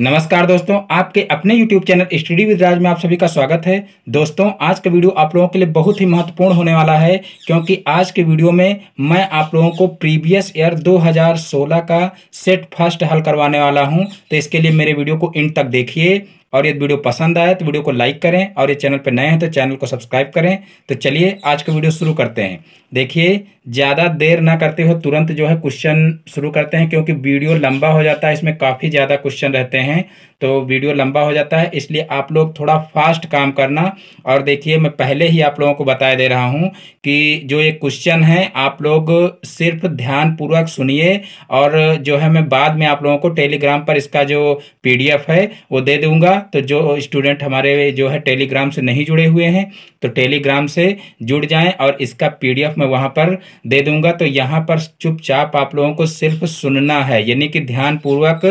नमस्कार दोस्तों आपके अपने YouTube channel study with Raj में आप सभी का स्वागत है दोस्तों आज का वीडियो आप लोगों के लिए बहुत ही महत्वपूर्ण होने वाला है क्योंकि आज के वीडियो में मैं आप लोगों को प्रीवियस ईयर 2016 का सेट फर्स्ट हल करवाने वाला हूं तो इसके लिए मेरे वीडियो को इंड तक देखिए और यदि वीडियो पसंद आए तो वीडियो को लाइक करें और ये चैनल पर नए हैं तो चैनल को सब्सक्राइब करें तो चलिए आज का वीडियो शुरू करते हैं देखिए ज़्यादा देर ना करते हुए तुरंत जो है क्वेश्चन शुरू करते हैं क्योंकि वीडियो लंबा हो जाता है इसमें काफ़ी ज़्यादा क्वेश्चन रहते हैं तो वीडियो लंबा हो जाता है इसलिए आप लोग थोड़ा फास्ट काम करना और देखिए मैं पहले ही आप लोगों को बताया दे रहा हूँ कि जो ये क्वेश्चन है आप लोग सिर्फ ध्यानपूर्वक सुनिए और जो है मैं बाद में आप लोगों को टेलीग्राम पर इसका जो पी है वो दे दूँगा तो जो स्टूडेंट हमारे जो है टेलीग्राम से नहीं जुड़े हुए हैं तो टेलीग्राम से जुड़ जाएँ और इसका पी में मैं वहाँ पर दे दूंगा तो यहाँ पर चुपचाप आप लोगों को सिर्फ सुनना है यानी कि ध्यानपूर्वक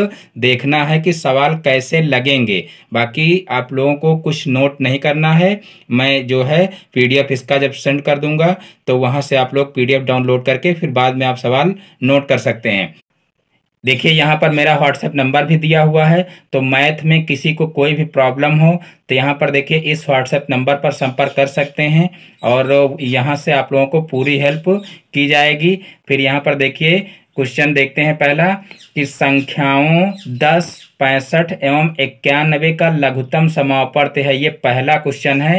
देखना है कि सवाल कैसे लगेंगे बाकी आप लोगों को कुछ नोट नहीं करना है मैं जो है पीडीएफ इसका जब सेंड कर दूंगा तो वहाँ से आप लोग पीडीएफ डाउनलोड करके फिर बाद में आप सवाल नोट कर सकते हैं देखिए यहाँ पर मेरा व्हाट्सएप नंबर भी दिया हुआ है तो मैथ में किसी को कोई भी प्रॉब्लम हो तो यहाँ पर देखिए इस व्हाट्सएप नंबर पर संपर्क कर सकते हैं और यहाँ से आप लोगों को पूरी हेल्प की जाएगी फिर यहाँ पर देखिए क्वेश्चन देखते हैं पहला कि संख्याओं दस पैंसठ एवं इक्यानबे का लघुतम समापर्त है ये पहला क्वेश्चन है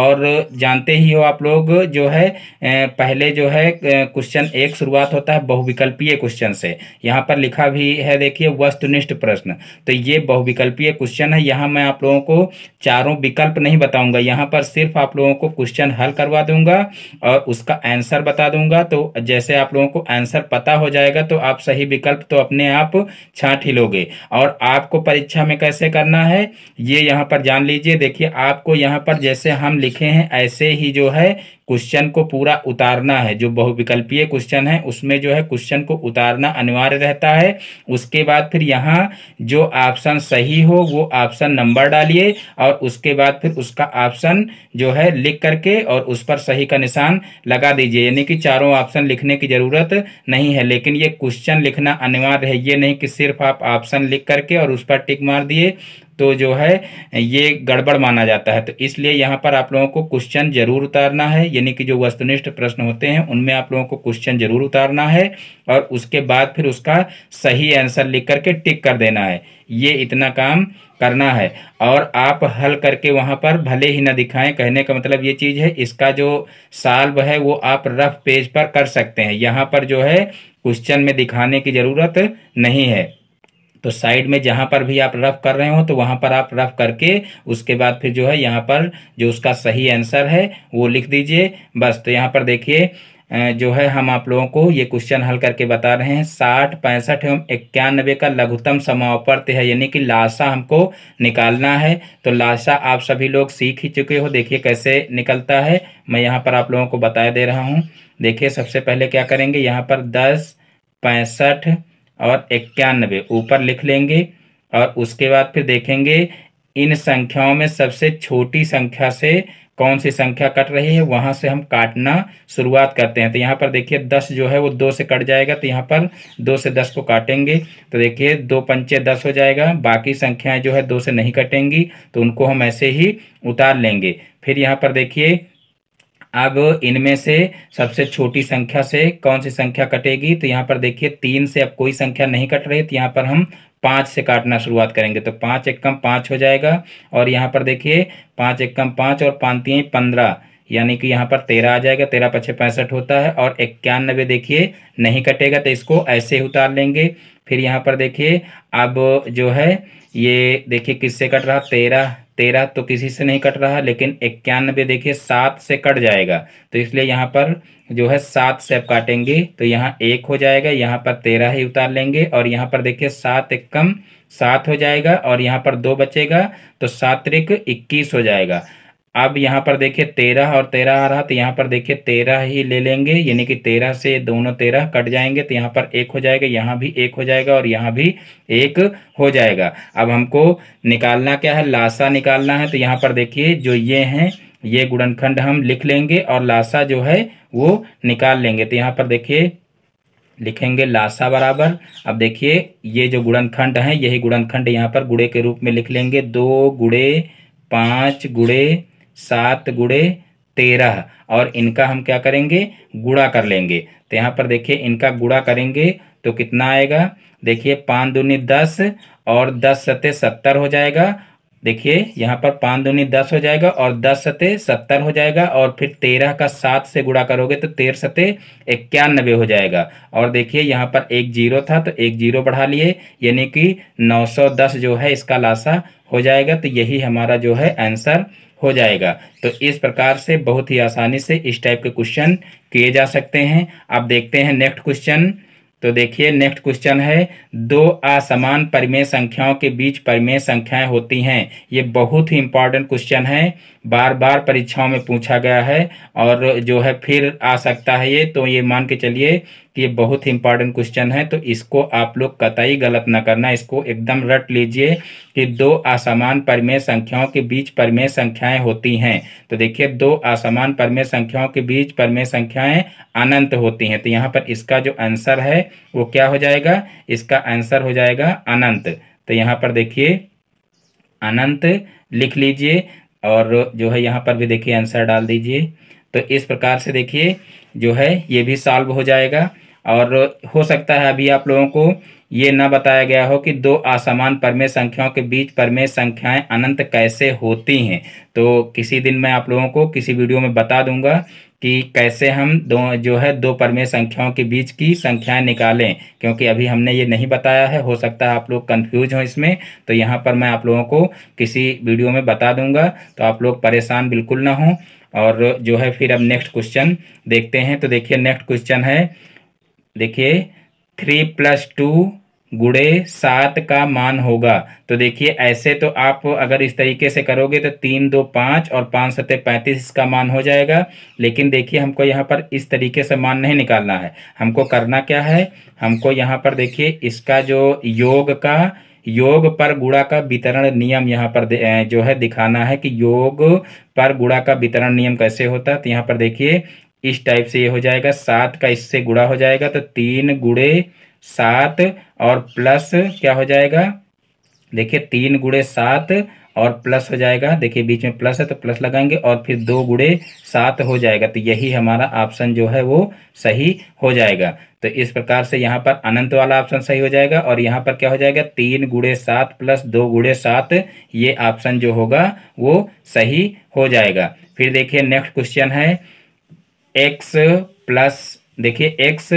और जानते ही हो आप लोग जो है पहले जो है क्वेश्चन एक शुरुआत होता है बहुविकल्पीय क्वेश्चन से यहाँ पर लिखा भी है देखिए वस्तुनिष्ठ प्रश्न तो ये बहुविकल्पीय क्वेश्चन है यहाँ मैं आप लोगों को चारों विकल्प नहीं बताऊंगा यहाँ पर सिर्फ आप लोगों को क्वेश्चन हल करवा दूंगा और उसका आंसर बता दूंगा तो जैसे आप लोगों को आंसर पता हो जाएगा तो आप सही विकल्प तो अपने आप छाट ही लोगे और आप आपको परीक्षा में कैसे करना है ये यहाँ पर जान लीजिए देखिए आपको यहाँ पर जैसे हम लिखे हैं ऐसे ही जो है क्वेश्चन को पूरा उतारना है जो बहुविकल्पीय क्वेश्चन है उसमें जो है क्वेश्चन को उतारना अनिवार्य रहता है उसके बाद फिर यहाँ जो ऑप्शन सही हो वो ऑप्शन नंबर डालिए और उसके बाद फिर उसका ऑप्शन जो है लिख करके और उस पर सही का निशान लगा दीजिए यानी कि चारों ऑप्शन लिखने की ज़रूरत नहीं है लेकिन ये क्वेश्चन लिखना अनिवार्य है ये नहीं कि सिर्फ आप ऑप्शन लिख करके और उस पर टिक मार दिए तो जो है ये गड़बड़ माना जाता है तो इसलिए यहाँ पर आप लोगों को क्वेश्चन जरूर उतारना है यानी कि जो वस्तुनिष्ठ प्रश्न होते हैं उनमें आप लोगों को क्वेश्चन जरूर उतारना है और उसके बाद फिर उसका सही आंसर लिख करके टिक कर देना है ये इतना काम करना है और आप हल करके वहाँ पर भले ही ना दिखाएं कहने का मतलब ये चीज़ है इसका जो साल्व है वो आप रफ पेज पर कर सकते हैं यहाँ पर जो है क्वेश्चन में दिखाने की ज़रूरत नहीं है तो साइड में जहाँ पर भी आप रफ कर रहे हो तो वहाँ पर आप रफ करके उसके बाद फिर जो है यहाँ पर जो उसका सही आंसर है वो लिख दीजिए बस तो यहाँ पर देखिए जो है हम आप लोगों को ये क्वेश्चन हल करके बता रहे हैं साठ पैंसठ एवं इक्यानबे का लघुतम समावर्त है यानी कि लाशा हमको निकालना है तो लाशा आप सभी लोग सीख ही चुके हो देखिए कैसे निकलता है मैं यहाँ पर आप लोगों को बताया दे रहा हूँ देखिए सबसे पहले क्या करेंगे यहाँ पर दस पैंसठ और इक्यानबे ऊपर लिख लेंगे और उसके बाद फिर देखेंगे इन संख्याओं में सबसे छोटी संख्या से कौन सी संख्या कट रही है वहाँ से हम काटना शुरुआत करते हैं तो यहाँ पर देखिए दस जो है वो दो से कट जाएगा तो यहाँ पर दो से दस को काटेंगे तो देखिए दो पंचे दस हो जाएगा बाकी संख्याएं जो है दो से नहीं कटेंगी तो उनको हम ऐसे ही उतार लेंगे फिर यहाँ पर देखिए अब इनमें से सबसे छोटी संख्या से कौन सी संख्या कटेगी तो यहाँ पर देखिए तीन से अब कोई संख्या नहीं कट रही तो यहाँ पर हम पाँच से काटना शुरुआत करेंगे तो पाँच एक कम पाँच हो जाएगा और यहाँ पर देखिए पाँच एक कम पाँच और पाँती पंद्रह यानी कि यहाँ पर तेरह आ जाएगा तेरह पच्छे पैंसठ होता है और इक्यानबे देखिए नहीं कटेगा तो इसको ऐसे उतार लेंगे फिर यहाँ पर देखिए अब जो है ये देखिए किससे कट रहा तेरह तेरह तो किसी से नहीं कट रहा लेकिन इक्यानबे देखिए सात से कट जाएगा तो इसलिए यहाँ पर जो है सात से आप काटेंगे तो यहाँ एक हो जाएगा यहाँ पर तेरह ही उतार लेंगे और यहाँ पर देखिए सात एक कम सात हो जाएगा और यहाँ पर दो बचेगा तो सात इक्कीस हो जाएगा अब यहाँ पर देखिए तेरह और तेरह आ रहा तो यहाँ पर देखिए तेरह ही ले लेंगे यानी कि तेरह से दोनों तेरह कट जाएंगे तो यहाँ पर एक हो जाएगा यहाँ भी एक हो जाएगा और यहाँ भी एक हो जाएगा अब हमको निकालना क्या है लाशा निकालना है तो यहाँ पर देखिए जो ये हैं ये गुणनखंड हम लिख लेंगे और लाशा जो है वो निकाल लेंगे तो यहाँ पर देखिए लिखेंगे लाशा बराबर अब देखिए ये जो गुणनखंड है यही गुणनखंड यहाँ पर गुड़े के रूप में लिख लेंगे दो गुड़े पाँच गुड़े सात गुड़े तेरह और इनका हम क्या करेंगे गुड़ा कर लेंगे तो यहाँ पर देखिए इनका गुड़ा करेंगे तो कितना आएगा देखिए पाँच दूनी दस और दस सते सत्तर हो जाएगा देखिए यहाँ पर पाँच दूनी दस हो जाएगा और दस सते सत्तर हो जाएगा और फिर तेरह का सात से गुड़ा करोगे तो तेरह सते इक्यानबे हो जाएगा और देखिए यहाँ पर एक जीरो था तो एक जीरो बढ़ा लिए यानी कि नौ सौ दस जो है इसका लाशा हो जाएगा तो यही हमारा जो है आंसर हो जाएगा तो इस प्रकार से बहुत ही आसानी से इस टाइप के क्वेश्चन किए जा सकते हैं आप देखते हैं नेक्स्ट क्वेश्चन तो देखिए नेक्स्ट क्वेश्चन है दो असमान परिमेय संख्याओं के बीच परिमेय संख्याएं होती हैं ये बहुत ही इंपॉर्टेंट क्वेश्चन है बार बार परीक्षाओं में पूछा गया है और जो है फिर आ सकता है ये तो ये मान के चलिए कि ये बहुत ही इंपॉर्टेंट क्वेश्चन है तो इसको आप लोग कतई गलत ना करना इसको एकदम रट लीजिए कि दो असमान परिमेय संख्याओं के बीच परिमेय संख्याएं होती हैं तो देखिए दो असमान परिमेय संख्याओं के बीच परिमेय संख्याएं अनंत होती हैं तो यहाँ पर इसका जो आंसर है वो क्या हो जाएगा इसका आंसर हो जाएगा अनंत तो यहाँ पर देखिए अनंत लिख लीजिए और जो है यहाँ पर भी देखिए आंसर डाल दीजिए तो इस प्रकार से देखिए जो है ये भी सॉल्व हो जाएगा और हो सकता है अभी आप लोगों को ये ना बताया गया हो कि दो असमान परमेय संख्याओं के बीच परमेय संख्याएं अनंत कैसे होती हैं तो किसी दिन मैं आप लोगों को किसी वीडियो में बता दूंगा कि कैसे हम दो जो है दो परमेय संख्याओं के बीच की संख्याएं निकालें क्योंकि अभी हमने ये नहीं बताया है हो सकता है आप लोग कंफ्यूज हों इसमें तो यहाँ पर मैं आप लोगों को किसी वीडियो में बता दूंगा तो आप लोग परेशान बिल्कुल ना हों और जो है फिर अब नेक्स्ट क्वेश्चन देखते हैं तो देखिए नेक्स्ट क्वेश्चन है देखिए थ्री प्लस टू गुड़े सात का मान होगा तो देखिए ऐसे तो आप अगर इस तरीके से करोगे तो तीन दो पाँच और पाँच सत्य पैंतीस इसका मान हो जाएगा लेकिन देखिए हमको यहाँ पर इस तरीके से मान नहीं निकालना है हमको करना क्या है हमको यहाँ पर देखिए इसका जो योग का योग पर गुड़ा का वितरण नियम यहाँ पर जो है दिखाना है कि योग पर गुड़ा का वितरण नियम कैसे होता है तो यहाँ पर देखिए इस टाइप से ये हो जाएगा सात का इससे गुड़ा हो जाएगा तो तीन गुड़े सात और प्लस क्या हो जाएगा देखिए तीन गुड़े सात और प्लस हो जाएगा देखिए बीच में प्लस है तो प्लस लगाएंगे और फिर दो गुड़े सात हो जाएगा तो यही हमारा ऑप्शन जो है वो सही हो जाएगा तो इस प्रकार से यहाँ पर अनंत वाला ऑप्शन सही हो जाएगा और यहाँ पर क्या हो जाएगा तीन गुड़े सात प्लस दो गुड़े सात ये ऑप्शन जो होगा वो सही हो जाएगा फिर देखिए नेक्स्ट क्वेश्चन है एक्स प्लस देखिए एक्स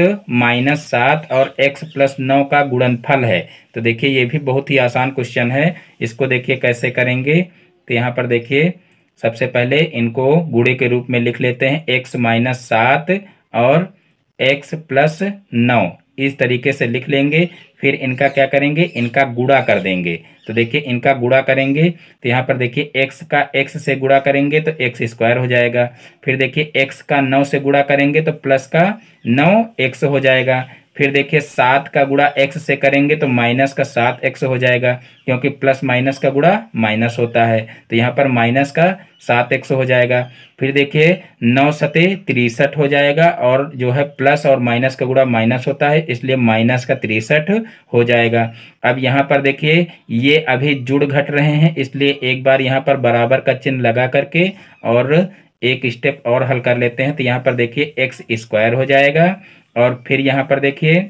माइनस सात और एक्स प्लस नौ का गुणनफल है तो देखिए ये भी बहुत ही आसान क्वेश्चन है इसको देखिए कैसे करेंगे तो यहाँ पर देखिए सबसे पहले इनको गुड़े के रूप में लिख लेते हैं एक्स माइनस सात और एक्स प्लस नौ इस तरीके से लिख लेंगे फिर इनका क्या करेंगे इनका गुड़ा कर देंगे तो देखिए इनका गुड़ा करेंगे तो यहाँ पर देखिए x का x से गुड़ा करेंगे तो एक्स स्क्वायर हो जाएगा फिर देखिए x का नौ से गुड़ा करेंगे तो प्लस का नौ एक्स हो जाएगा फिर देखिए सात का गुड़ा एक्स से करेंगे तो माइनस का सात एक्स हो जाएगा क्योंकि प्लस माइनस का गुड़ा माइनस होता है तो यहाँ पर माइनस का सात एक्स हो जाएगा फिर देखिए नौ सते तिरसठ हो जाएगा और जो है प्लस और माइनस का गुड़ा माइनस होता है इसलिए माइनस का तिरसठ हो जाएगा अब यहाँ पर देखिए ये अभी जुड़ घट रहे हैं इसलिए एक बार यहाँ पर बराबर का चिन्ह लगा करके और एक स्टेप और हल कर लेते हैं तो यहाँ पर देखिए एक्स स्क्वायर हो जाएगा और फिर यहाँ पर देखिए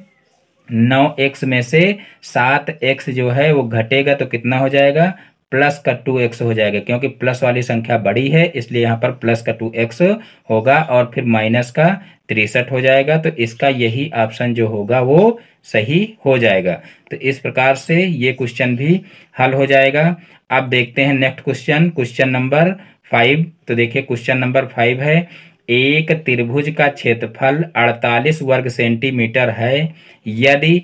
नौ एक्स में से सात एक्स जो है वो घटेगा तो कितना हो जाएगा प्लस का टू एक्स हो जाएगा क्योंकि प्लस वाली संख्या बड़ी है इसलिए यहाँ पर प्लस का टू एक्स होगा और फिर माइनस का तिरसठ हो जाएगा तो इसका यही ऑप्शन जो होगा वो सही हो जाएगा तो इस प्रकार से ये क्वेश्चन भी हल हो जाएगा अब देखते हैं next question question number five तो देखिए क्वेश्चन नंबर फाइव है एक त्रिभुज का क्षेत्रफल 48 वर्ग सेंटीमीटर है यदि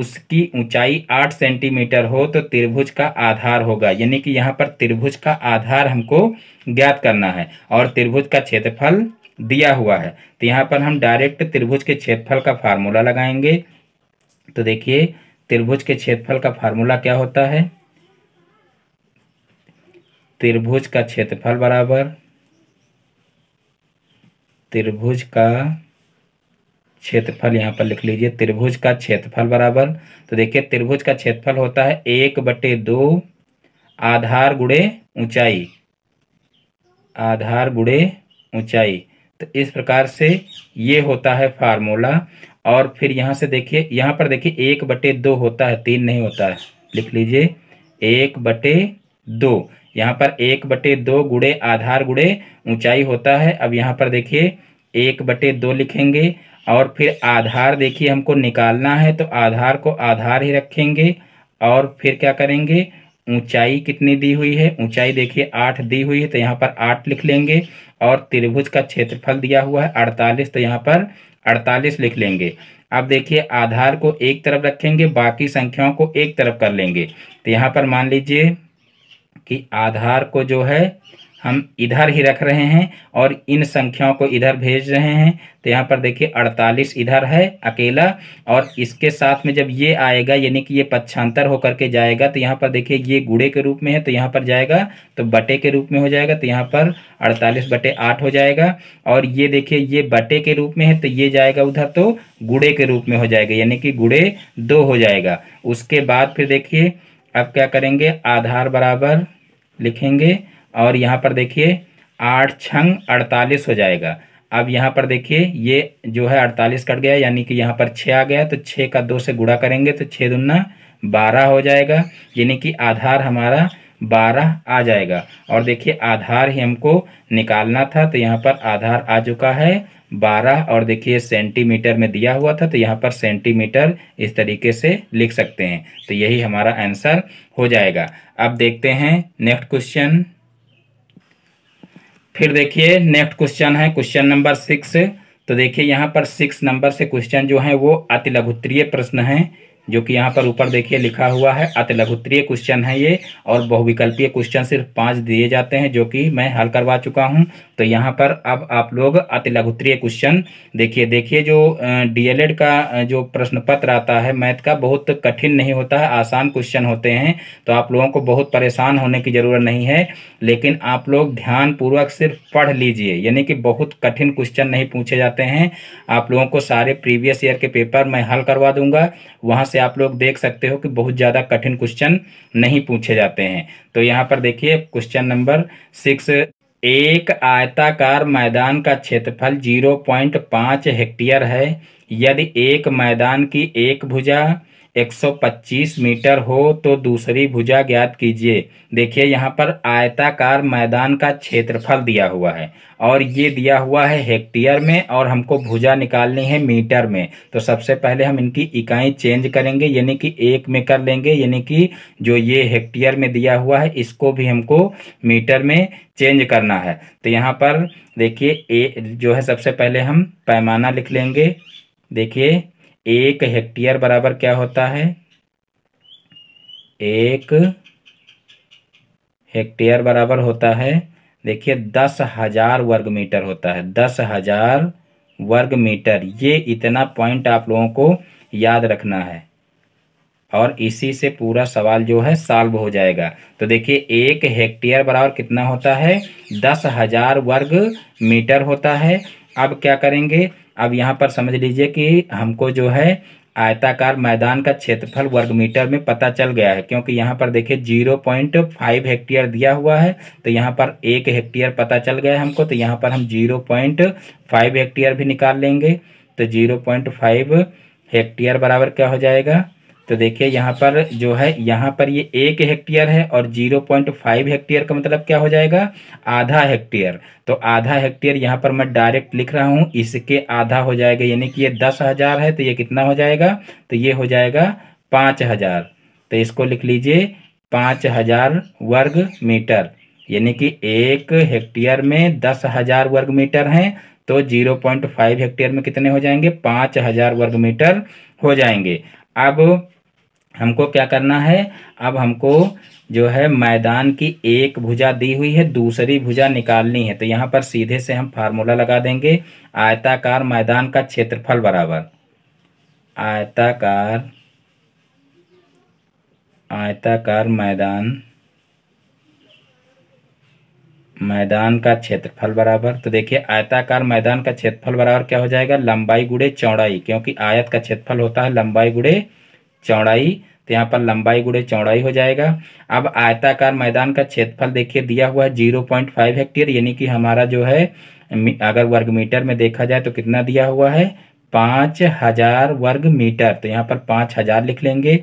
उसकी ऊंचाई 8 सेंटीमीटर हो तो त्रिभुज का आधार होगा यानी कि यहाँ पर त्रिभुज का आधार हमको ज्ञात करना है और त्रिभुज का क्षेत्रफल दिया हुआ है तो यहाँ पर हम डायरेक्ट त्रिभुज के क्षेत्रफल का फार्मूला लगाएंगे तो देखिए त्रिभुज के क्षेत्रफल का फार्मूला क्या होता है त्रिभुज का क्षेत्रफल बराबर त्रिभुज का क्षेत्रफल यहाँ पर लिख लीजिए त्रिभुज का क्षेत्रफल बराबर तो देखिए त्रिभुज का क्षेत्रफल होता है एक बटे दो आधार गुड़े ऊंचाई आधार गुड़े ऊंचाई तो इस प्रकार से ये होता है फार्मूला और फिर यहाँ से देखिए यहाँ पर देखिए एक बटे दो होता है तीन नहीं होता है लिख लीजिए एक बटे दो यहाँ पर एक बटे दो गुड़े आधार गुड़े ऊंचाई होता है अब यहाँ पर देखिए एक बटे दो लिखेंगे और फिर आधार देखिए हमको निकालना है तो आधार को आधार ही रखेंगे और फिर क्या करेंगे ऊंचाई कितनी दी हुई है ऊंचाई देखिए आठ दी हुई है तो यहाँ पर आठ लिख लेंगे और त्रिभुज का क्षेत्रफल दिया हुआ है अड़तालीस तो यहाँ पर अड़तालीस लिख लेंगे अब देखिए आधार को एक तरफ रखेंगे बाकी संख्याओं को एक तरफ कर लेंगे तो यहाँ पर मान लीजिए कि आधार को जो है हम इधर ही रख रहे हैं और इन संख्याओं को इधर भेज रहे हैं तो यहाँ पर देखिए 48 इधर है अकेला और इसके साथ में जब ये आएगा यानी कि ये पक्षांतर होकर के जाएगा तो यहाँ पर देखिए ये गुड़े के रूप में है तो यहाँ पर जाएगा तो बटे के रूप में हो जाएगा तो यहाँ पर 48 बटे आठ हो जाएगा और ये देखिए ये बटे के रूप में है तो ये जाएगा उधर तो गुड़े के रूप में हो जाएगा यानी कि गुड़े दो हो जाएगा उसके बाद फिर देखिए अब क्या करेंगे आधार बराबर लिखेंगे और यहाँ पर देखिए आठ छंग अड़तालीस हो जाएगा अब यहाँ पर देखिए ये जो है अड़तालीस कट गया यानी कि यहाँ पर छः आ गया तो छः का दो से गुड़ा करेंगे तो छः दुना बारह हो जाएगा यानी कि आधार हमारा बारह आ जाएगा और देखिए आधार ही हमको निकालना था तो यहाँ पर आधार आ चुका है बारह और देखिए सेंटीमीटर में दिया हुआ था तो यहाँ पर सेंटीमीटर इस तरीके से लिख सकते हैं तो यही हमारा आंसर हो जाएगा अब देखते हैं नेक्स्ट क्वेश्चन फिर देखिए नेक्स्ट क्वेश्चन है क्वेश्चन नंबर सिक्स तो देखिए यहाँ पर सिक्स नंबर से क्वेश्चन जो है वो अति लघुत्तरीय प्रश्न है जो कि यहाँ पर ऊपर देखिए लिखा हुआ है अति लघुत्रीय क्वेश्चन है ये और बहुविकल्पीय क्वेश्चन सिर्फ पांच दिए जाते हैं जो कि मैं हल करवा चुका हूँ तो यहाँ पर अब आप लोग अति लघुत्रीय क्वेश्चन देखिए देखिए जो डीएलएड का जो प्रश्न पत्र आता है मैथ का बहुत कठिन नहीं होता है आसान क्वेश्चन होते हैं तो आप लोगों को बहुत परेशान होने की ज़रूरत नहीं है लेकिन आप लोग ध्यानपूर्वक सिर्फ पढ़ लीजिए यानी कि बहुत कठिन क्वेश्चन नहीं पूछे जाते हैं आप लोगों को सारे प्रीवियस ईयर के पेपर मैं हल करवा दूंगा वहाँ से से आप लोग देख सकते हो कि बहुत ज़्यादा कठिन क्वेश्चन नहीं पूछे जाते हैं तो यहाँ पर देखिए क्वेश्चन नंबर सिक्स एक आयताकार मैदान का क्षेत्रफल जीरो पॉइंट पांच हेक्टेयर है यदि एक मैदान की एक भुजा 125 मीटर हो तो दूसरी भुजा ज्ञात कीजिए देखिए यहाँ पर आयताकार मैदान का क्षेत्रफल दिया हुआ है और ये दिया हुआ है हेक्टेयर में और हमको भुजा निकालनी है मीटर में तो सबसे पहले हम इनकी इकाई चेंज करेंगे यानी कि एक में कर लेंगे यानी कि जो ये हेक्टेयर में दिया हुआ है इसको भी हमको मीटर में चेंज करना है तो यहाँ पर देखिए जो है सबसे पहले हम पैमाना लिख लेंगे देखिए एक हेक्टेयर बराबर क्या होता है एक हेक्टेयर बराबर होता है देखिए दस हजार वर्ग मीटर होता है दस हजार वर्ग मीटर ये इतना पॉइंट आप लोगों को याद रखना है और इसी से पूरा सवाल जो है सॉल्व हो जाएगा तो देखिए एक हेक्टेयर बराबर कितना होता है दस हजार वर्ग मीटर होता है अब क्या करेंगे अब यहाँ पर समझ लीजिए कि हमको जो है आयताकार मैदान का क्षेत्रफल वर्ग मीटर में पता चल गया है क्योंकि यहाँ पर देखिए जीरो पॉइंट फाइव हेक्टेयर दिया हुआ है तो यहाँ पर एक हेक्टेयर पता चल गया हमको तो यहाँ पर हम जीरो पॉइंट फाइव हेक्टेयर भी निकाल लेंगे तो जीरो पॉइंट फाइव हेक्टेयर बराबर क्या हो जाएगा तो देखिए यहाँ पर जो है यहाँ पर ये एक हेक्टेयर है और जीरो पॉइंट फाइव हेक्टेयर का मतलब क्या हो जाएगा आधा हेक्टेयर तो आधा हेक्टेयर यहाँ पर मैं डायरेक्ट लिख रहा हूँ इसके आधा हो जाएगा यानी कि ये दस हज़ार है तो ये कितना हो जाएगा तो ये हो जाएगा पाँच हज़ार तो इसको लिख लीजिए पाँच हज़ार वर्ग मीटर यानी कि एक हेक्टेयर में दस हज़ार वर्ग मीटर हैं तो जीरो पॉइंट फाइव हेक्टेयर में कितने हो जाएंगे पाँच हज़ार वर्ग मीटर हो जाएंगे अब हमको क्या करना है अब हमको जो है मैदान की एक भुजा दी हुई है दूसरी भुजा निकालनी है तो यहाँ पर सीधे से हम फार्मूला लगा देंगे आयताकार मैदान का क्षेत्रफल बराबर आयताकार आयताकार मैदान मैदान का क्षेत्रफल बराबर तो देखिए आयताकार मैदान का क्षेत्रफल बराबर क्या हो जाएगा लंबाई गुड़े चौड़ाई क्योंकि आयत का क्षेत्रफल होता है लंबाई गुड़े चौड़ाई तो यहाँ पर लंबाई गुड़े चौड़ाई हो जाएगा अब आयताकार मैदान का क्षेत्रफल देखिए दिया हुआ है जीरो पॉइंट फाइव हेक्टेयर यानी कि हमारा जो है अगर वर्ग मीटर में देखा जाए तो कितना दिया हुआ है पाँच हजार वर्ग मीटर तो यहाँ पर पाँच हजार लिख लेंगे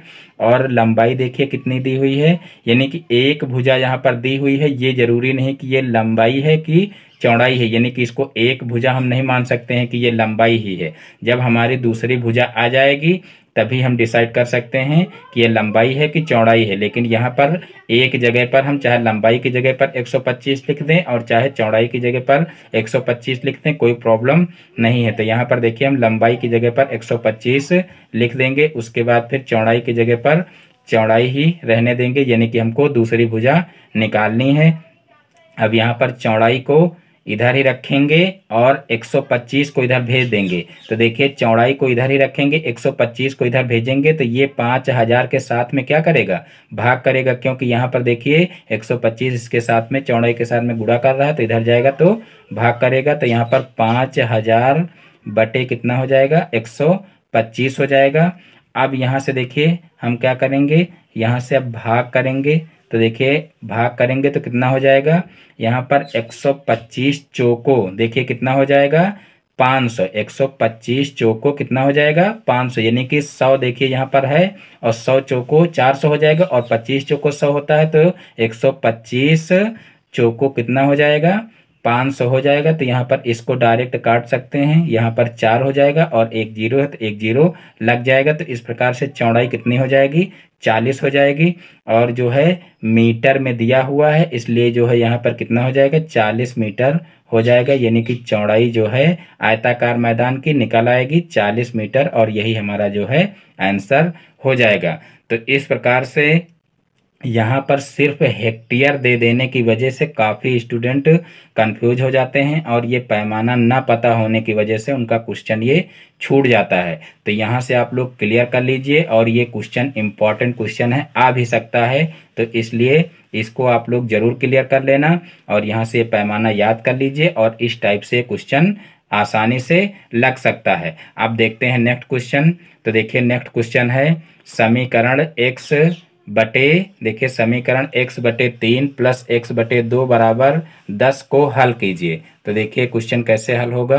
और लंबाई देखिए कितनी दी हुई है यानी कि एक भुजा यहाँ पर दी हुई है ये जरूरी नहीं कि ये लंबाई है कि चौड़ाई है यानी कि इसको एक भुजा हम नहीं मान सकते हैं कि ये लंबाई ही है जब हमारी दूसरी भुजा आ जाएगी तभी हम डिसाइड कर सकते हैं कि ये लंबाई है कि चौड़ाई है लेकिन यहाँ पर एक जगह पर हम चाहे लंबाई की जगह पर 125 लिख दें और चाहे चौड़ाई की जगह पर 125 लिख दें कोई प्रॉब्लम नहीं है तो यहाँ पर देखिए हम लंबाई की जगह पर 125 लिख देंगे उसके बाद फिर चौड़ाई की जगह पर चौड़ाई ही रहने देंगे यानी कि हमको दूसरी भुजा निकालनी है अब यहाँ पर चौड़ाई को इधर ही रखेंगे और 125 को इधर भेज देंगे तो देखिए चौड़ाई को इधर ही रखेंगे 125 को इधर भेजेंगे तो ये पाँच हज़ार के साथ में क्या करेगा भाग करेगा क्योंकि यहाँ पर देखिए 125 इसके साथ में चौड़ाई के साथ में गुड़ा कर रहा है तो इधर जाएगा तो भाग करेगा तो यहाँ पर पाँच हज़ार बटे कितना हो जाएगा एक हो जाएगा अब यहाँ से देखिए हम क्या करेंगे यहाँ से अब भाग करेंगे तो देखिए भाग करेंगे तो कितना हो जाएगा यहाँ पर 125 चोको देखिए कितना हो जाएगा 500 125 चौको कितना हो जाएगा 500 यानी कि 100 देखिए यहाँ पर है और 100 चौको 400 हो जाएगा और 25 चौको 100 होता है तो 125 चोको कितना हो जाएगा पाँच सौ हो जाएगा तो यहाँ पर इसको डायरेक्ट काट सकते हैं यहाँ पर चार हो जाएगा और एक जीरो है तो एक जीरो लग जाएगा तो इस प्रकार से चौड़ाई कितनी हो जाएगी चालीस हो जाएगी और जो है मीटर में दिया हुआ है इसलिए जो है यहाँ पर कितना हो जाएगा चालीस मीटर हो जाएगा यानी कि चौड़ाई जो है आयताकार मैदान की निकल आएगी चालीस मीटर और यही हमारा जो है आंसर हो जाएगा तो इस प्रकार से यहाँ पर सिर्फ हेक्टेयर दे देने की वजह से काफ़ी स्टूडेंट कंफ्यूज हो जाते हैं और ये पैमाना ना पता होने की वजह से उनका क्वेश्चन ये छूट जाता है तो यहाँ से आप लोग क्लियर कर लीजिए और ये क्वेश्चन इम्पॉर्टेंट क्वेश्चन है आ भी सकता है तो इसलिए इसको आप लोग ज़रूर क्लियर कर लेना और यहाँ से पैमाना याद कर लीजिए और इस टाइप से क्वेश्चन आसानी से लग सकता है आप देखते हैं नेक्स्ट क्वेश्चन तो देखिए नेक्स्ट क्वेश्चन है समीकरण एक्स बटे देखिए समीकरण x बटे तीन प्लस एक्स बटे दो बराबर दस को हल कीजिए तो देखिए क्वेश्चन कैसे हल होगा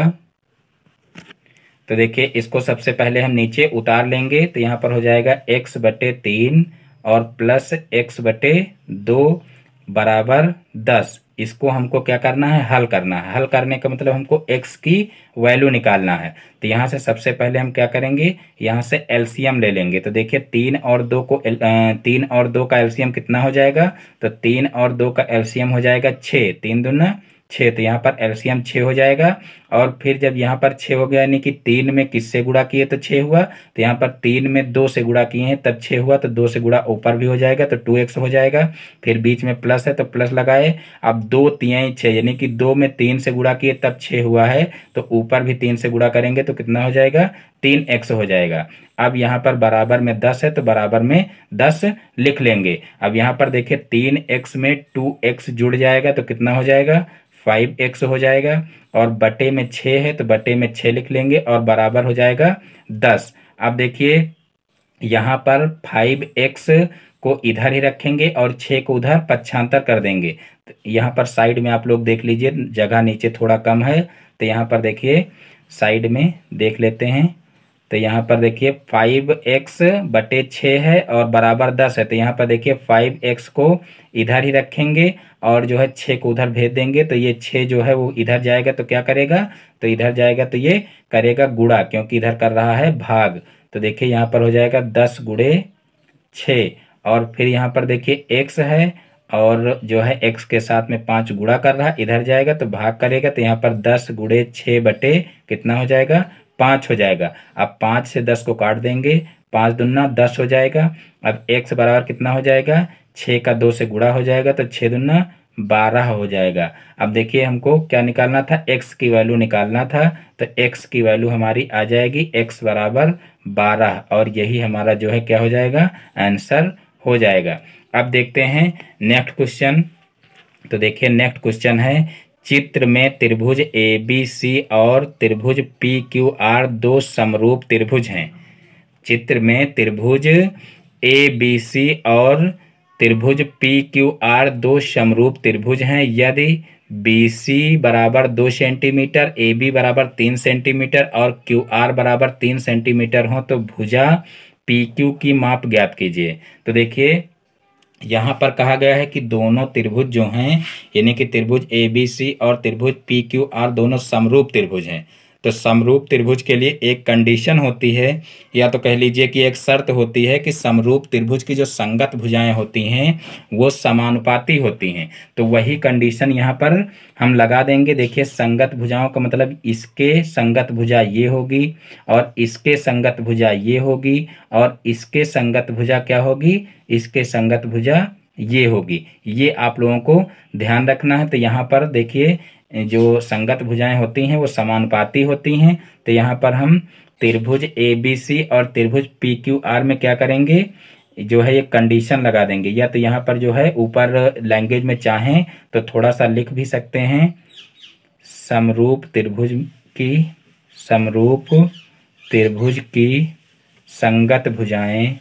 तो देखिए इसको सबसे पहले हम नीचे उतार लेंगे तो यहाँ पर हो जाएगा x बटे तीन और प्लस एक्स बटे दो बराबर दस इसको हमको क्या करना है हल करना है हल करने का मतलब हमको एक्स की वैल्यू निकालना है तो यहाँ से सबसे पहले हम क्या करेंगे यहाँ से एल्सियम ले लेंगे तो देखिए तीन और दो को तीन और दो का एल्सियम कितना हो जाएगा तो तीन और दो का एल्सियम हो जाएगा छः तीन दुना छः तो यहाँ पर एल्सियम छः हो जाएगा और फिर जब यहाँ पर छः हो गया यानी कि तीन में किससे गुड़ा किए तो छः हुआ तो यहाँ पर तीन में दो से गुड़ा किए हैं तब छः हुआ तो दो से गुड़ा ऊपर भी हो जाएगा तो टू एक्स हो जाएगा फिर बीच में प्लस है तो प्लस लगाए अब दो तियाई छः यानी कि दो में तीन से गुड़ा किए तब छः हुआ है तो ऊपर भी तीन से गुड़ा करेंगे तो कितना हो जाएगा तीन एक्स हो जाएगा अब यहाँ पर बराबर में दस है तो बराबर में दस लिख लेंगे अब यहाँ पर देखिए तीन एक्स में टू एक्स जुड़ जाएगा तो कितना हो जाएगा फाइव एक्स हो जाएगा और बटे में छः है तो बटे में छः लिख लेंगे और बराबर हो जाएगा दस अब देखिए यहाँ पर फाइव एक्स को इधर ही रखेंगे और छः को उधर पक्षांतर कर देंगे तो यहाँ पर साइड में आप लोग देख लीजिए जगह नीचे थोड़ा कम है तो यहाँ पर देखिए साइड में देख लेते हैं तो यहाँ पर देखिए फाइव एक्स बटे छः है और बराबर दस है तो यहाँ पर देखिए फाइव एक्स को इधर ही रखेंगे और जो है छः को उधर भेज देंगे तो ये छः जो है वो इधर जाएगा तो क्या करेगा तो इधर जाएगा तो ये करेगा गुड़ा क्योंकि इधर कर रहा है भाग तो देखिए यहाँ पर हो जाएगा दस गुड़े छः और फिर यहाँ पर देखिए एक्स है और जो है एक्स के साथ में पाँच गुड़ा कर रहा है इधर जाएगा तो भाग करेगा तो यहाँ पर दस गुड़े छ बटे कितना हो जाएगा पाँच हो जाएगा अब पाँच से दस को काट देंगे पाँच दुना दस हो जाएगा अब एक्स बराबर कितना हो जाएगा छः का दो से गुड़ा हो जाएगा तो छः दुना बारह हो जाएगा अब देखिए हमको क्या निकालना था एक्स की वैल्यू निकालना था तो एक्स की वैल्यू हमारी आ जाएगी एक्स बराबर बारह और यही हमारा जो है क्या हो जाएगा आंसर हो जाएगा अब देखते हैं नेक्स्ट क्वेश्चन तो देखिए नेक्स्ट क्वेश्चन है चित्र में त्रिभुज ए बी सी और त्रिभुज पी क्यू आर दो समरूप त्रिभुज हैं चित्र में त्रिभुज ए बी सी और त्रिभुज पी क्यू आर दो समरूप त्रिभुज हैं यदि बी सी बराबर दो सेंटीमीटर ए बी बराबर तीन सेंटीमीटर और क्यू आर बराबर तीन सेंटीमीटर हो तो भुजा पी क्यू की माप ज्ञात कीजिए तो देखिए यहाँ पर कहा गया है कि दोनों त्रिभुज जो हैं यानी कि त्रिभुज ए बी सी और त्रिभुज पी क्यू आर दोनों समरूप त्रिभुज हैं तो समरूप त्रिभुज के लिए एक कंडीशन होती है या तो कह लीजिए कि एक शर्त होती है कि समरूप त्रिभुज की जो संगत भुजाएं होती हैं वो समानुपाती होती हैं तो वही कंडीशन यहाँ पर हम लगा देंगे देखिए संगत भुजाओं का मतलब इसके संगत भुजा ये होगी और इसके संगत भुजा ये होगी और इसके संगत भुजा क्या होगी इसके संगत भुजा ये होगी ये आप लोगों को ध्यान रखना है तो यहाँ पर देखिए जो संगत भुजाएं होती हैं वो समानुपाती होती हैं तो यहाँ पर हम त्रिभुज ए बी सी और त्रिभुज पी क्यू आर में क्या करेंगे जो है ये कंडीशन लगा देंगे या तो यहाँ पर जो है ऊपर लैंग्वेज में चाहें तो थोड़ा सा लिख भी सकते हैं समरूप त्रिभुज की समरूप त्रिभुज की संगत भुजाएं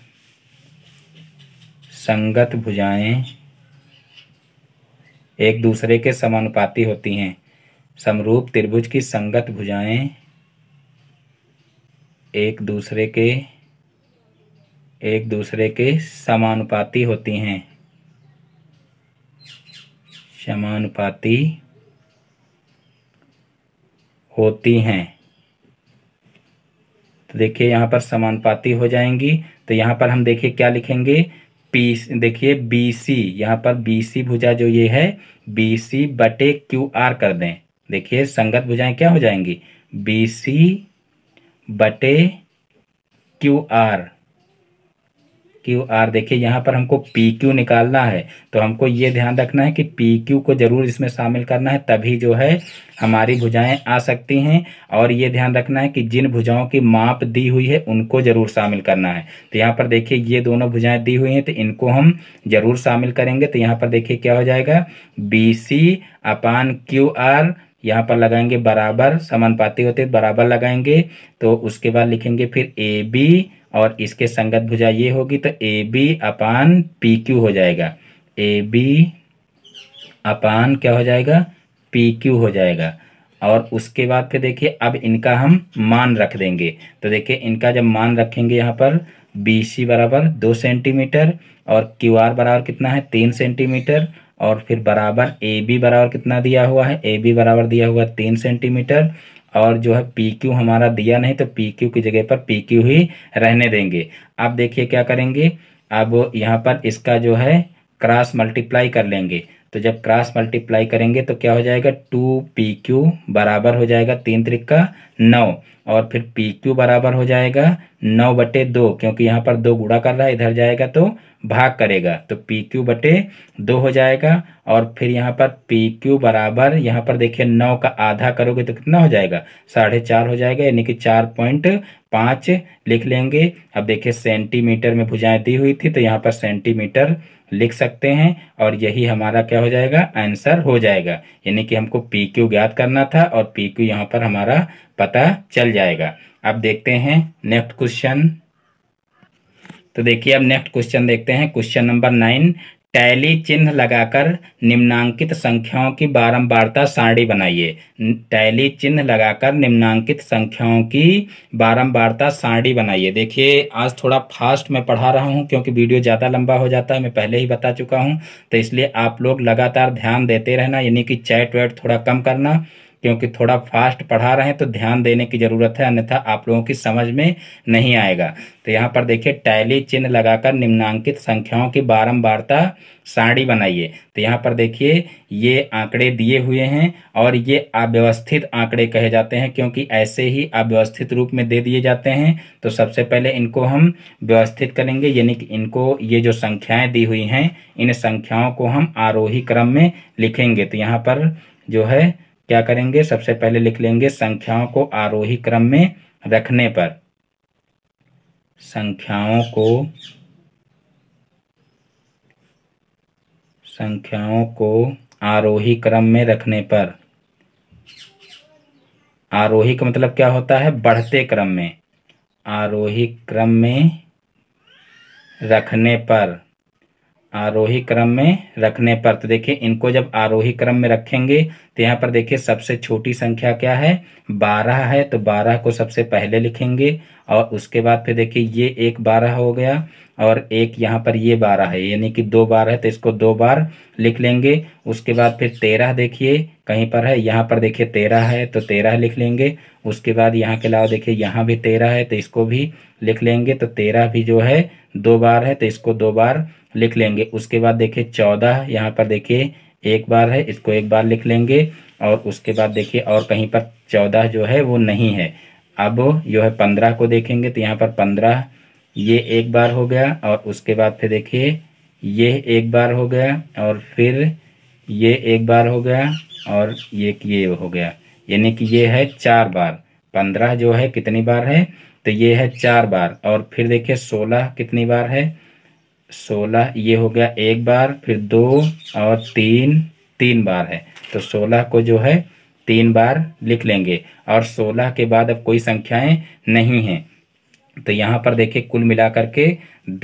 संगत भुजाएं एक दूसरे के समानुपाती होती हैं समरूप त्रिभुज की संगत भुजाएं एक दूसरे के एक दूसरे के समानुपाती होती हैं समानुपाती होती हैं तो देखिए यहाँ पर समानुपाती हो जाएंगी तो यहाँ पर हम देखिए क्या लिखेंगे पी देखिए बी सी यहाँ पर बी सी भुजा जो ये है बी सी बटे क्यू आर कर दें देखिए संगत भुजाएं क्या हो जाएंगी बी सी बटे क्यू आर क्यू आर देखिए यहाँ पर हमको पी क्यू निकालना है तो हमको ये ध्यान रखना है कि पी क्यू को जरूर इसमें शामिल करना है तभी जो है हमारी भुजाएं आ सकती हैं और ये ध्यान रखना है कि जिन भुजाओं की माप दी हुई है उनको जरूर शामिल करना है तो यहाँ पर देखिए ये दोनों भुजाएं दी हुई हैं तो इनको हम जरूर शामिल करेंगे तो यहाँ पर देखिए क्या हो जाएगा B C upon Q R यहाँ पर लगाएंगे बराबर समानुपाती होते बराबर लगाएंगे तो उसके बाद लिखेंगे फिर ए बी और इसके संगत भुजा ये होगी तो A B upon P Q हो जाएगा ए बी अपान क्या हो जाएगा पी क्यू हो जाएगा और उसके बाद फिर देखिए अब इनका हम मान रख देंगे तो देखिए इनका जब मान रखेंगे यहाँ पर बी सी बराबर दो सेंटीमीटर और क्यू आर बराबर कितना है तीन सेंटीमीटर और फिर बराबर ए बी बराबर कितना दिया हुआ है ए बी बराबर दिया हुआ है तीन सेंटीमीटर और जो है पी क्यू हमारा दिया नहीं तो पी क्यू की जगह पर पी क्यू ही रहने देंगे अब देखिए क्या करेंगे अब यहाँ पर इसका जो है क्रॉस मल्टीप्लाई कर लेंगे तो जब क्रॉस मल्टीप्लाई करेंगे तो क्या हो जाएगा टू पी क्यू बराबर हो जाएगा तीन त्रिक का नौ और फिर पी क्यू बराबर हो जाएगा नौ बटे दो क्योंकि यहाँ पर दो गुड़ा कर रहा है इधर जाएगा तो भाग करेगा तो पी क्यू बटे दो हो जाएगा और फिर यहाँ पर पी क्यू बराबर यहाँ पर देखिए नौ का आधा करोगे तो कितना हो जाएगा साढ़े चार हो जाएगा यानी कि चार पॉइंट पाँच लिख लेंगे अब देखिए सेंटीमीटर में भुजाएं दी हुई थी तो यहाँ पर सेंटीमीटर लिख सकते हैं और यही हमारा क्या हो जाएगा आंसर हो जाएगा यानी कि हमको पी क्यू ज्ञात करना था और पी क्यू यहाँ पर हमारा पता चल जाएगा अब देखते हैं नेक्स्ट क्वेश्चन तो देखिए अब नेक्स्ट क्वेश्चन देखते हैं क्वेश्चन नंबर नाइन टैली चिन्ह लगाकर निम्नांकित संख्याओं की बारंबारता सारणी बनाइए टैली चिन्ह लगाकर निम्नांकित संख्याओं की बारंबारता सारणी बनाइए देखिए आज थोड़ा फास्ट मैं पढ़ा रहा हूँ क्योंकि वीडियो ज़्यादा लंबा हो जाता है मैं पहले ही बता चुका हूँ तो इसलिए आप लोग लगातार ध्यान देते रहना यानी कि चैट वैट थोड़ा कम करना क्योंकि थोड़ा फास्ट पढ़ा रहे हैं तो ध्यान देने की ज़रूरत है अन्यथा आप लोगों की समझ में नहीं आएगा तो यहाँ पर देखिए टैली चिन्ह लगाकर निम्नांकित संख्याओं की बारंबारता साड़ी बनाइए तो यहाँ पर देखिए ये आंकड़े दिए हुए हैं और ये अव्यवस्थित आंकड़े कहे जाते हैं क्योंकि ऐसे ही अव्यवस्थित रूप में दे दिए जाते हैं तो सबसे पहले इनको हम व्यवस्थित करेंगे यानी कि इनको ये जो संख्याएं दी हुई हैं इन संख्याओं को हम आरोही क्रम में लिखेंगे तो यहाँ पर जो है क्या करेंगे सबसे पहले लिख लेंगे संख्याओं को आरोही क्रम में रखने पर संख्याओं को संख्याओं को आरोही क्रम में रखने पर आरोही का मतलब क्या होता है बढ़ते क्रम में आरोही क्रम में रखने पर आरोही क्रम में रखने पर तो देखिए इनको जब आरोही क्रम में रखेंगे तो यहाँ पर देखिए सबसे छोटी संख्या क्या है बारह है तो बारह को सबसे पहले लिखेंगे और उसके बाद फिर देखिए ये एक बारह हो गया और एक यहाँ पर ये बारह है यानी कि दो बार है तो इसको दो बार लिख लेंगे उसके बाद फिर तेरह देखिए कहीं पर है यहाँ पर देखिए तेरह है तो तेरह लिख लेंगे उसके बाद यहाँ के अलावा देखिए यहाँ भी तेरह है तो इसको भी लिख लेंगे तो तेरह भी जो है दो बार है तो इसको दो बार लिख लेंगे उसके बाद देखिए चौदह यहाँ पर देखिए एक बार है इसको एक बार लिख लेंगे और उसके बाद देखिए और कहीं पर चौदह जो है वो नहीं है अब जो है पंद्रह को देखेंगे तो यहाँ पर पंद्रह ये एक बार हो गया और उसके बाद फिर देखिए ये एक बार हो गया और फिर ये एक बार हो गया और ये ये हो गया यानी कि ये है चार बार पंद्रह जो है कितनी बार है तो ये है चार बार और फिर देखिए सोलह कितनी बार है सोलह ये हो गया एक बार फिर दो और तीन तीन बार है तो सोलह को जो है तीन बार लिख लेंगे और सोलह के बाद अब कोई संख्याएं नहीं हैं तो यहाँ पर देखिए कुल मिलाकर के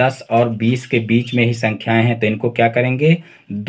दस और बीस के बीच में ही संख्याएं हैं तो इनको क्या करेंगे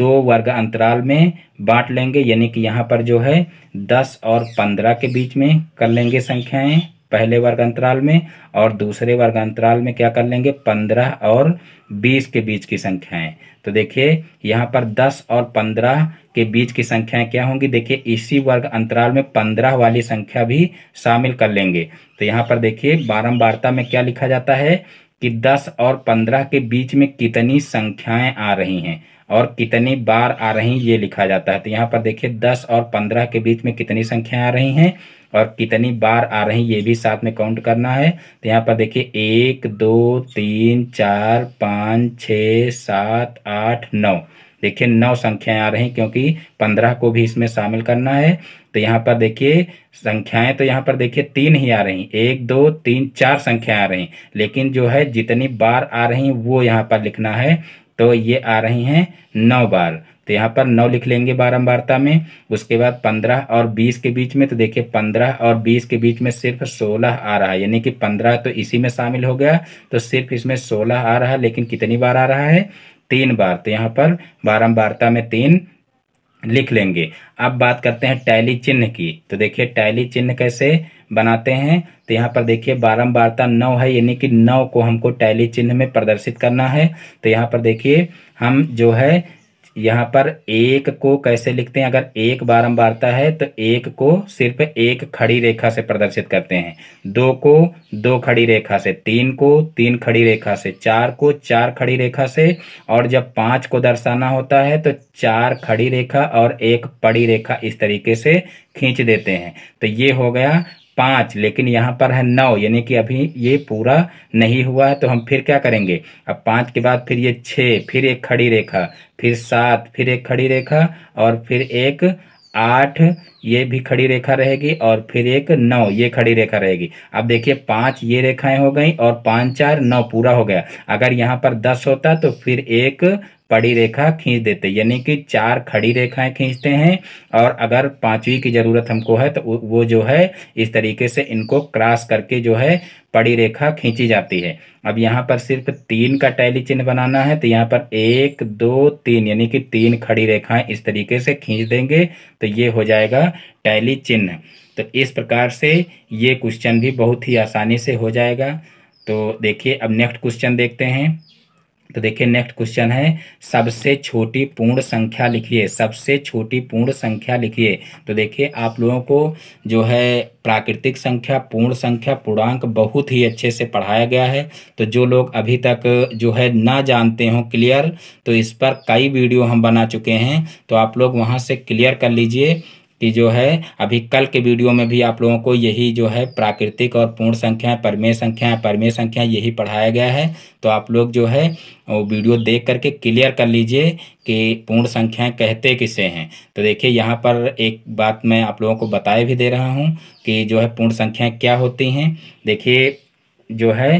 दो वर्ग अंतराल में बांट लेंगे यानी कि यहाँ पर जो है दस और पंद्रह के बीच में कर लेंगे संख्याएं पहले वर्ग अंतराल में और दूसरे वर्ग अंतराल में क्या कर लेंगे पंद्रह और बीस के बीच की संख्याएं तो देखिए यहाँ पर दस और पंद्रह के बीच की संख्याएं क्या होंगी देखिए इसी वर्ग अंतराल में पंद्रह वाली संख्या भी शामिल कर लेंगे तो यहाँ पर देखिए बारम्बारता में क्या लिखा जाता है कि दस और पंद्रह के बीच में कितनी संख्याएं आ रही हैं और कितनी बार आ रही ये लिखा जाता है तो यहाँ पर देखिए दस और पंद्रह के बीच में कितनी संख्याएं आ रही हैं और कितनी बार आ रही ये भी साथ में काउंट करना है तो यहाँ पर देखिए एक दो तीन चार पाँच छ सात आठ नौ देखिए नौ संख्याएं आ रही क्योंकि पंद्रह को भी इसमें शामिल करना है तो यहाँ पर देखिए संख्याएं तो यहाँ पर देखिए तीन ही आ रही एक दो तीन चार संख्याएं आ रही लेकिन जो है जितनी बार आ रही वो यहाँ पर लिखना है तो ये आ रही हैं नौ बार तो यहाँ पर नौ लिख लेंगे बारम्बारता में उसके बाद पंद्रह और बीस के बीच में तो देखिए पंद्रह और बीस के बीच में सिर्फ सोलह आ रहा है यानी कि पंद्रह तो इसी में शामिल हो गया तो सिर्फ इसमें सोलह आ रहा है लेकिन कितनी बार आ रहा है तीन बार तो यहाँ पर बारम्बारता में तीन लिख लेंगे अब बात करते हैं टैली चिन्ह की तो देखिए टैली चिन्ह कैसे बनाते हैं तो यहाँ पर देखिए बारम्बारता नौ है यानी कि नौ को हमको टैली चिन्ह में प्रदर्शित करना है तो यहाँ पर देखिए हम जो है यहाँ पर एक को कैसे लिखते हैं अगर एक बारंबारता है तो एक को सिर्फ एक खड़ी रेखा से प्रदर्शित करते हैं दो को दो खड़ी रेखा से तीन को तीन खड़ी रेखा से चार को चार खड़ी रेखा से और जब पांच को दर्शाना होता है तो चार खड़ी रेखा और एक पड़ी रेखा इस तरीके से खींच देते हैं तो ये हो गया पाँच लेकिन यहाँ पर है नौ यानी कि अभी ये पूरा नहीं हुआ है तो हम फिर क्या करेंगे अब पाँच के बाद फिर ये छः फिर एक खड़ी रेखा फिर सात फिर एक खड़ी रेखा और फिर एक आठ ये भी खड़ी रेखा रहेगी और फिर एक नौ ये खड़ी रेखा रहेगी अब देखिए पांच ये रेखाएं हो गई और पांच चार नौ पूरा हो गया अगर यहाँ पर दस होता तो फिर एक पड़ी रेखा खींच देते यानी कि चार खड़ी रेखाएं खींचते हैं और अगर पांचवी की ज़रूरत हमको है तो वो जो है इस तरीके से इनको क्रॉस करके जो है पड़ी रेखा खींची जाती है अब यहाँ पर सिर्फ तीन का टैली चिन्ह बनाना है तो यहाँ पर एक दो तीन यानी कि तीन खड़ी रेखाएं इस तरीके से खींच देंगे तो ये हो जाएगा टैली चिन्ह तो इस प्रकार से ये क्वेश्चन भी बहुत ही आसानी से हो जाएगा तो देखिए अब नेक्स्ट क्वेश्चन देखते हैं तो देखिए नेक्स्ट क्वेश्चन है सबसे छोटी पूर्ण संख्या लिखिए सबसे छोटी पूर्ण संख्या लिखिए तो देखिए आप लोगों को जो है प्राकृतिक संख्या पूर्ण संख्या पूर्णांक बहुत ही अच्छे से पढ़ाया गया है तो जो लोग अभी तक जो है ना जानते हों क्लियर तो इस पर कई वीडियो हम बना चुके हैं तो आप लोग वहां से क्लियर कर लीजिए कि जो है अभी कल के वीडियो में भी आप लोगों को यही जो है प्राकृतिक और पूर्ण संख्या परमेय संख्या परमेय संख्या यही पढ़ाया गया है तो आप लोग जो है वो वीडियो देख करके क्लियर कर लीजिए कि पूर्ण संख्याएं कहते किसे हैं तो देखिए यहाँ पर एक बात मैं आप लोगों को बताए भी दे रहा हूँ कि जो है पूर्ण संख्याएँ क्या होती हैं देखिए जो है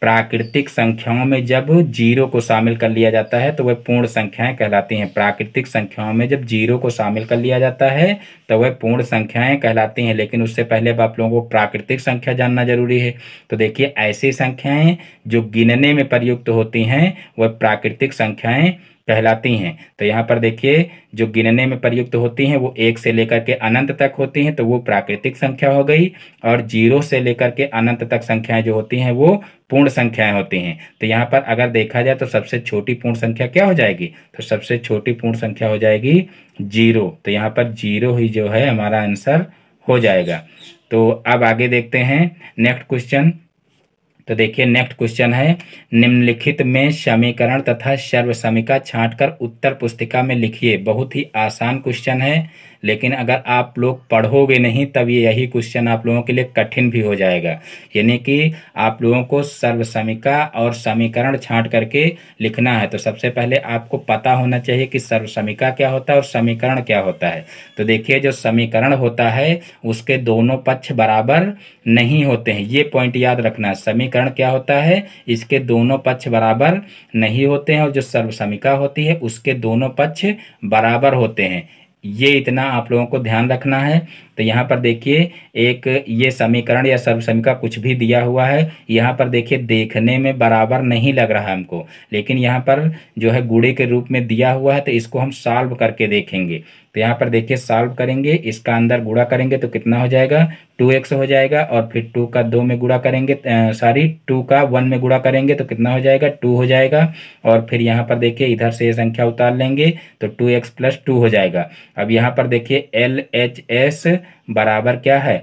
प्राकृतिक संख्याओं में जब जीरो को शामिल कर लिया जाता है तो वह पूर्ण संख्याएं कहलाती हैं प्राकृतिक संख्याओं में जब जीरो को शामिल कर लिया जाता है तो वह पूर्ण संख्याएं कहलाती हैं लेकिन उससे पहले अब आप लोगों को प्राकृतिक संख्या जानना जरूरी है तो देखिए ऐसी संख्याएं जो गिनने में प्रयुक्त होती हैं वह प्राकृतिक संख्याएं कहलाती हैं तो यहाँ पर देखिए जो गिनने में प्रयुक्त होती हैं वो एक से लेकर के अनंत तक होती हैं तो वो प्राकृतिक संख्या हो गई और जीरो से लेकर के अनंत तक संख्याएं जो होती हैं वो पूर्ण संख्याएं होती हैं तो यहाँ पर अगर देखा जाए तो सबसे छोटी पूर्ण संख्या क्या हो जाएगी तो सबसे छोटी पूर्ण संख्या हो जाएगी जीरो तो यहाँ पर जीरो ही जो है हमारा आंसर हो जाएगा तो अब आगे देखते हैं नेक्स्ट क्वेश्चन तो देखिए नेक्स्ट क्वेश्चन है निम्नलिखित में समीकरण तथा सर्व समीका छांट उत्तर पुस्तिका में लिखिए बहुत ही आसान क्वेश्चन है लेकिन अगर आप लोग पढ़ोगे नहीं तब ये यही क्वेश्चन आप लोगों के लिए कठिन भी हो जाएगा यानी कि आप लोगों को सर्वसमिका और समीकरण छांट करके लिखना है तो सबसे पहले आपको पता होना चाहिए कि सर्वसमिका क्या होता है और समीकरण क्या होता है तो देखिए जो समीकरण होता है उसके दोनों पक्ष बराबर नहीं होते हैं ये पॉइंट याद रखना है समीकरण क्या होता है इसके दोनों पक्ष बराबर नहीं होते हैं और जो सर्वसमिका होती है उसके दोनों पक्ष बराबर होते हैं ये इतना आप लोगों को ध्यान रखना है तो यहाँ पर देखिए एक ये समीकरण या सर्व समीकरण कुछ भी दिया हुआ है यहाँ पर देखिए देखने में बराबर नहीं लग रहा हमको लेकिन यहाँ पर जो है गुड़े के रूप में दिया हुआ है तो इसको हम सॉल्व करके देखेंगे तो यहाँ पर देखिए सॉल्व करेंगे इसका अंदर गुड़ा करेंगे तो कितना हो जाएगा टू एक्स हो जाएगा और फिर टू का दो में गुड़ा करेंगे सॉरी टू का वन में गुड़ा करेंगे तो कितना हो जाएगा टू हो जाएगा और फिर यहाँ पर देखिए इधर से ये संख्या उतार लेंगे तो टू एक्स प्लस टू हो जाएगा अब यहाँ पर देखिए एल एच एस बराबर क्या है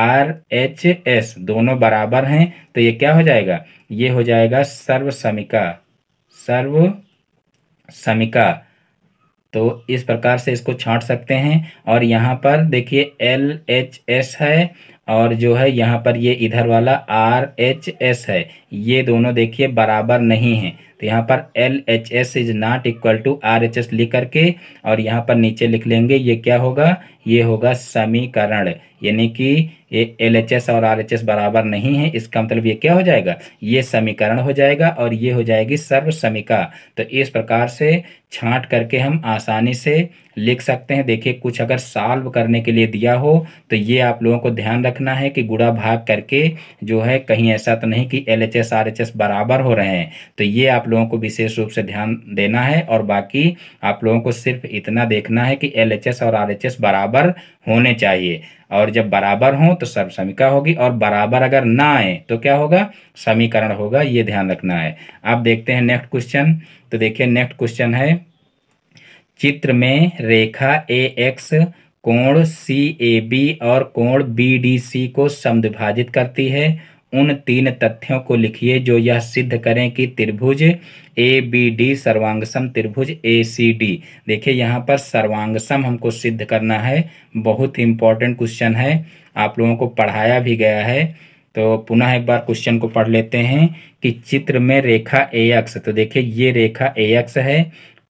आर एच एस दोनों बराबर हैं तो ये क्या हो जाएगा ये हो जाएगा सर्व समिका सर्व समिका तो इस प्रकार से इसको छांट सकते हैं और यहाँ पर देखिए एल एच एस है और जो है यहाँ पर ये इधर वाला आर एच एस है ये दोनों देखिए बराबर नहीं है तो यहाँ पर L H S is not equal to R H S लिख करके और यहाँ पर नीचे लिख लेंगे ये क्या होगा ये होगा समीकरण यानी कि ये एल एच एस और आर एच एस बराबर नहीं है इसका मतलब ये क्या हो जाएगा ये समीकरण हो जाएगा और ये हो जाएगी सर्व समीका तो इस प्रकार से छांट करके हम आसानी से लिख सकते हैं देखिए कुछ अगर सॉल्व करने के लिए दिया हो तो ये आप लोगों को ध्यान रखना है कि गुड़ा भाग करके जो है कहीं ऐसा तो नहीं कि L H S R H S बराबर हो रहे हैं तो ये आप लोगों को विशेष रूप से ध्यान देना है और बाकी आप लोगों को सिर्फ इतना देखना है कि एल एच एस और आर एच एस बराबर होने चाहिए और जब बराबर हों तो सब समीका होगी और बराबर अगर ना आए तो क्या होगा समीकरण होगा ये ध्यान रखना है आप देखते हैं नेक्स्ट क्वेश्चन तो देखिए नेक्स्ट क्वेश्चन है चित्र में रेखा ए एक्स कोण सी ए बी और कोण बी डी सी को समद्विभाजित करती है उन तीन तथ्यों को लिखिए जो यह सिद्ध करें कि त्रिभुज ए बी डी सर्वांगसम त्रिभुज ए सी डी देखिए यहाँ पर सर्वांगसम हमको सिद्ध करना है बहुत इंपॉर्टेंट क्वेश्चन है आप लोगों को पढ़ाया भी गया है तो पुनः एक बार क्वेश्चन को पढ़ लेते हैं कि चित्र में रेखा ए एक्स तो देखिए ये रेखा ए एक्स है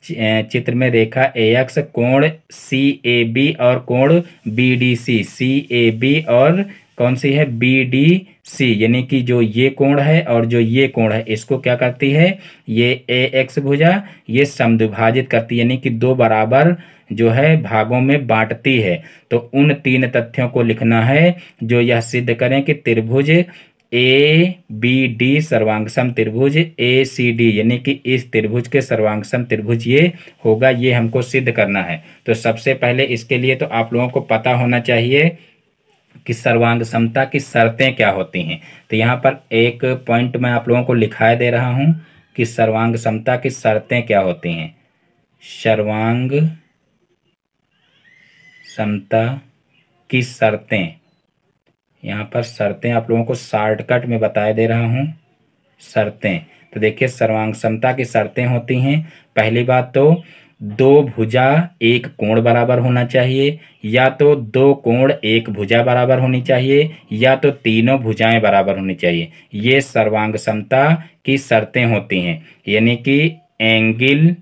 चित्र में रेखा ए एक्स कोण सी ए बी और कोण B D C C A B और कौन सी है बी डी सी यानी कि जो ये कोण है और जो ये कोण है इसको क्या करती है ये ए एक्स भुजा ये समद्विभाजित करती है यानी कि दो बराबर जो है भागों में बांटती है तो उन तीन तथ्यों को लिखना है जो यह सिद्ध करें कि त्रिभुज ए बी डी सर्वांगसम त्रिभुज ए सी डी यानी कि इस त्रिभुज के सर्वांगसम त्रिभुज ये होगा ये हमको सिद्ध करना है तो सबसे पहले इसके लिए तो आप लोगों को पता होना चाहिए कि सर्वांग समता की शर्तें क्या होती हैं तो यहाँ पर एक पॉइंट मैं आप लोगों को लिखाए दे रहा हूँ कि सर्वांग समता की शर्तें क्या होती हैं सर्वांग समता की शर्तें यहाँ पर शर्तें आप लोगों को शॉर्टकट में बताए दे रहा हूँ शर्तें तो देखिए सर्वांग समता की शर्तें होती हैं पहली बात तो दो भुजा एक कोण बराबर होना चाहिए या तो दो कोण एक भुजा बराबर होनी चाहिए या तो तीनों भुजाएं बराबर होनी चाहिए ये सर्वांग समता की शर्तें होती हैं यानी कि एंगल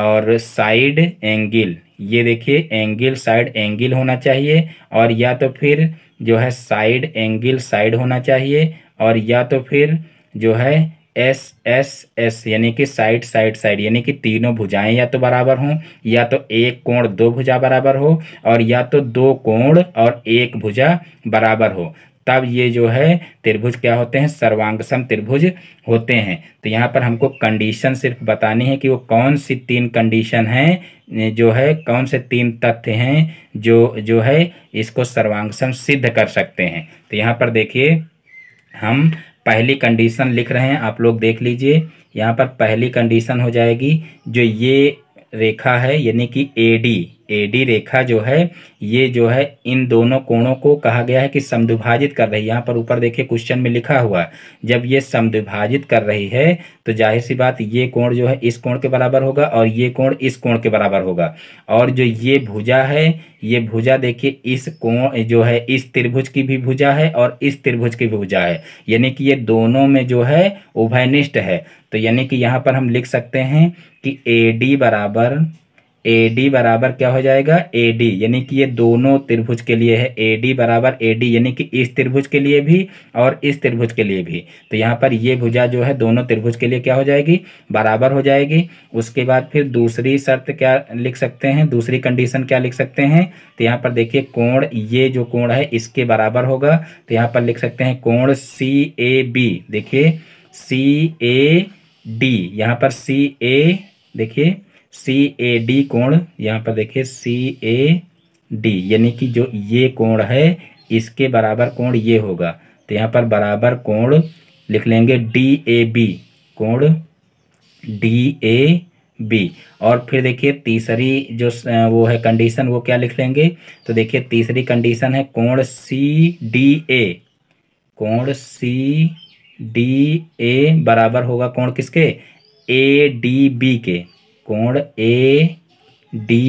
और साइड एंगल ये देखिए एंगल साइड एंगल होना चाहिए और या तो फिर जो है साइड एंगल साइड होना चाहिए और या तो फिर जो है एस एस एस यानी कि साइड साइड साइड यानी कि तीनों भुजाएं या तो बराबर हों या तो एक कोण दो भुजा बराबर हो और या तो दो कोण और एक भुजा बराबर हो तब ये जो है त्रिभुज क्या होते हैं सर्वांगसम त्रिभुज होते हैं तो यहाँ पर हमको कंडीशन सिर्फ बतानी है कि वो कौन सी तीन कंडीशन हैं जो है कौन से तीन तथ्य हैं जो जो है इसको सर्वांगसम सिद्ध कर सकते हैं तो यहाँ पर देखिए हम पहली कंडीशन लिख रहे हैं आप लोग देख लीजिए यहाँ पर पहली कंडीशन हो जाएगी जो ये रेखा है यानी कि ए डी ए डी रेखा जो है ये जो है इन दोनों कोणों को कहा गया है कि समद्विभाजित कर रही है यहाँ पर ऊपर देखिए क्वेश्चन में लिखा हुआ जब ये समद्विभाजित कर रही है तो जाहिर सी बात ये कोण जो है इस कोण के बराबर होगा और ये कोण इस कोण के बराबर होगा और जो ये भुजा है ये भुजा देखिए इस कोण जो है इस त्रिभुज की भी भुजा है और इस त्रिभुज की भी भुजा है यानी कि ये दोनों में जो है उभयनिष्ठ है तो यानी कि यहाँ पर हम लिख सकते हैं कि ए डी बराबर ए डी बराबर क्या हो जाएगा ए डी यानी कि ये दोनों त्रिभुज के लिए है ए डी बराबर ए डी यानी कि इस त्रिभुज के लिए भी और इस त्रिभुज के लिए भी तो यहाँ पर ये भुजा जो है दोनों त्रिभुज के लिए क्या हो जाएगी बराबर हो जाएगी उसके बाद फिर दूसरी शर्त क्या लिख सकते हैं दूसरी कंडीशन क्या लिख सकते हैं तो यहाँ पर देखिए कोण ये जो कोण है इसके बराबर होगा तो यहाँ पर लिख सकते हैं कोण सी ए बी देखिए सी ए डी यहाँ पर सी ए देखिए सी ए डी कोण यहाँ पर देखिए सी ए डी यानी कि जो ये कोण है इसके बराबर कोण ये होगा तो यहाँ पर बराबर कोण लिख लेंगे डी ए बी कोण डी ए बी और फिर देखिए तीसरी जो वो है कंडीशन वो क्या लिख लेंगे तो देखिए तीसरी कंडीशन है कोण सी डी ए कोण सी डी ए बराबर होगा कोण किसके ए डी बी के कोण ए डी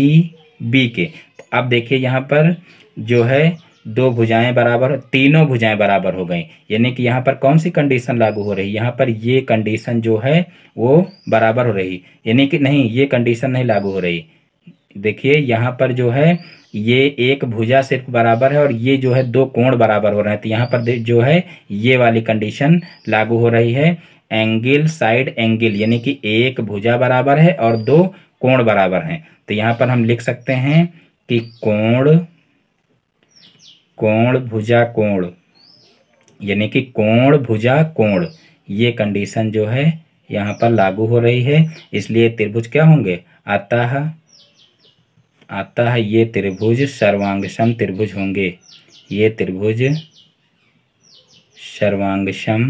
बी के अब तो देखिए यहाँ पर जो है दो भुजाएं बराबर तीनों भुजाएं बराबर हो गई यानी कि यहाँ पर कौन सी कंडीशन लागू हो रही यहाँ पर ये कंडीशन जो है वो बराबर हो रही यानी कि नहीं ये कंडीशन नहीं लागू हो रही देखिए यहाँ पर जो है ये एक भुजा सिर्फ बराबर है और ये जो है दो कोण बराबर हो रहे हैं तो यहाँ पर जो है ये वाली कंडीशन लागू हो रही है एंगल साइड एंगल यानी कि एक भुजा बराबर है और दो कोण बराबर हैं तो यहाँ पर हम लिख सकते हैं कि कोण कोण भुजा कोण यानी कि कोण भुजा कोण ये कंडीशन जो है यहाँ पर लागू हो रही है इसलिए त्रिभुज क्या होंगे आता आता है ये त्रिभुज सर्वांगसम त्रिभुज होंगे ये त्रिभुज सर्वांगसम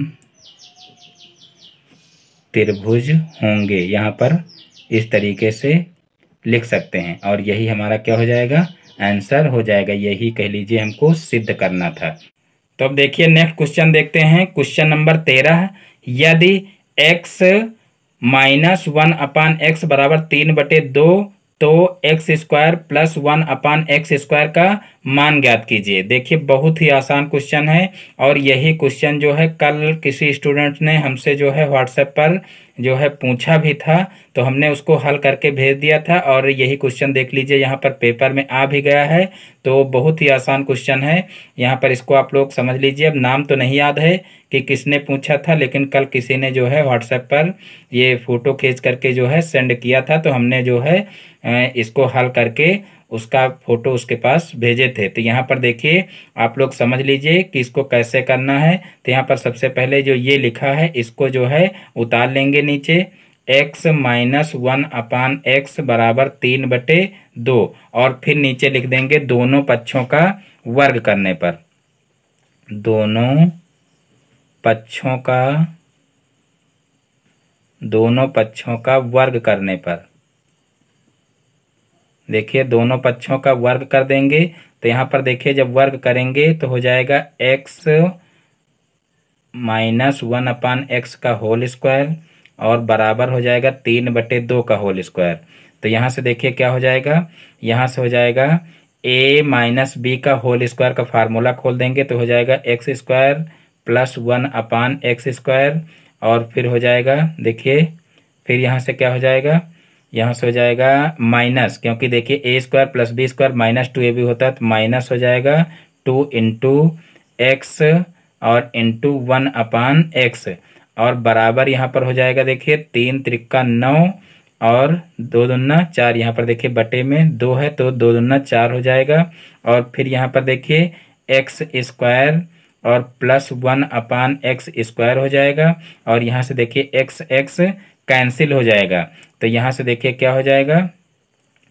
त्रिभुज होंगे यहाँ पर इस तरीके से लिख सकते हैं और यही हमारा क्या हो जाएगा आंसर हो जाएगा यही कह लीजिए हमको सिद्ध करना था तो अब देखिए नेक्स्ट क्वेश्चन देखते हैं क्वेश्चन नंबर तेरह यदि X minus one upon X बराबर तीन बटे दो तो X square plus one upon X square का मान ज्ञात कीजिए देखिए बहुत ही आसान क्वेश्चन है और यही क्वेश्चन जो है कल किसी स्टूडेंट ने हमसे जो है व्हाट्सएप पर जो है पूछा भी था तो हमने उसको हल करके भेज दिया था और यही क्वेश्चन देख लीजिए यहाँ पर पेपर में आ भी गया है तो बहुत ही आसान क्वेश्चन है यहाँ पर इसको आप लोग समझ लीजिए अब नाम तो नहीं याद है कि किसने पूछा था लेकिन कल किसी ने जो है व्हाट्सएप पर ये फ़ोटो खींच करके जो है सेंड किया था तो हमने जो है इसको हल करके उसका फ़ोटो उसके पास भेजे थे तो यहाँ पर देखिए आप लोग समझ लीजिए कि इसको कैसे करना है तो यहाँ पर सबसे पहले जो ये लिखा है इसको जो है उतार लेंगे नीचे X minus one upon X बराबर तीन बटे दो और फिर नीचे लिख देंगे दोनों पक्षों का वर्ग करने पर दोनों पक्षों का दोनों पक्षों का वर्ग करने पर देखिए दोनों पक्षों का वर्ग कर देंगे तो यहाँ पर देखिए जब वर्ग करेंगे तो हो जाएगा X minus one upon X का होल स्क्वायर और बराबर हो जाएगा तीन बटे दो का होल स्क्वायर तो यहाँ से देखिए क्या हो जाएगा यहाँ से हो जाएगा ए माइनस बी का होल स्क्वायर का फार्मूला खोल देंगे तो हो जाएगा X square plus one upon X square और फिर हो जाएगा देखिए फिर यहाँ से क्या हो जाएगा यहाँ से हो जाएगा माइनस क्योंकि देखिए A square plus B square minus two A B होता है तो माइनस हो जाएगा टू इंटू एक्स और इंटू वन अपान एक्स और बराबर यहाँ पर हो जाएगा देखिए तीन त्रिक्का नौ और दो दुना चार यहाँ पर देखिए बटे में दो है तो दो दुना चार हो जाएगा और फिर यहाँ पर देखिए एक्स स्क्वायर और plus one upon X square हो जाएगा और यहाँ से देखिए एक्स एक्स कैंसिल हो जाएगा तो यहाँ से देखिए क्या हो जाएगा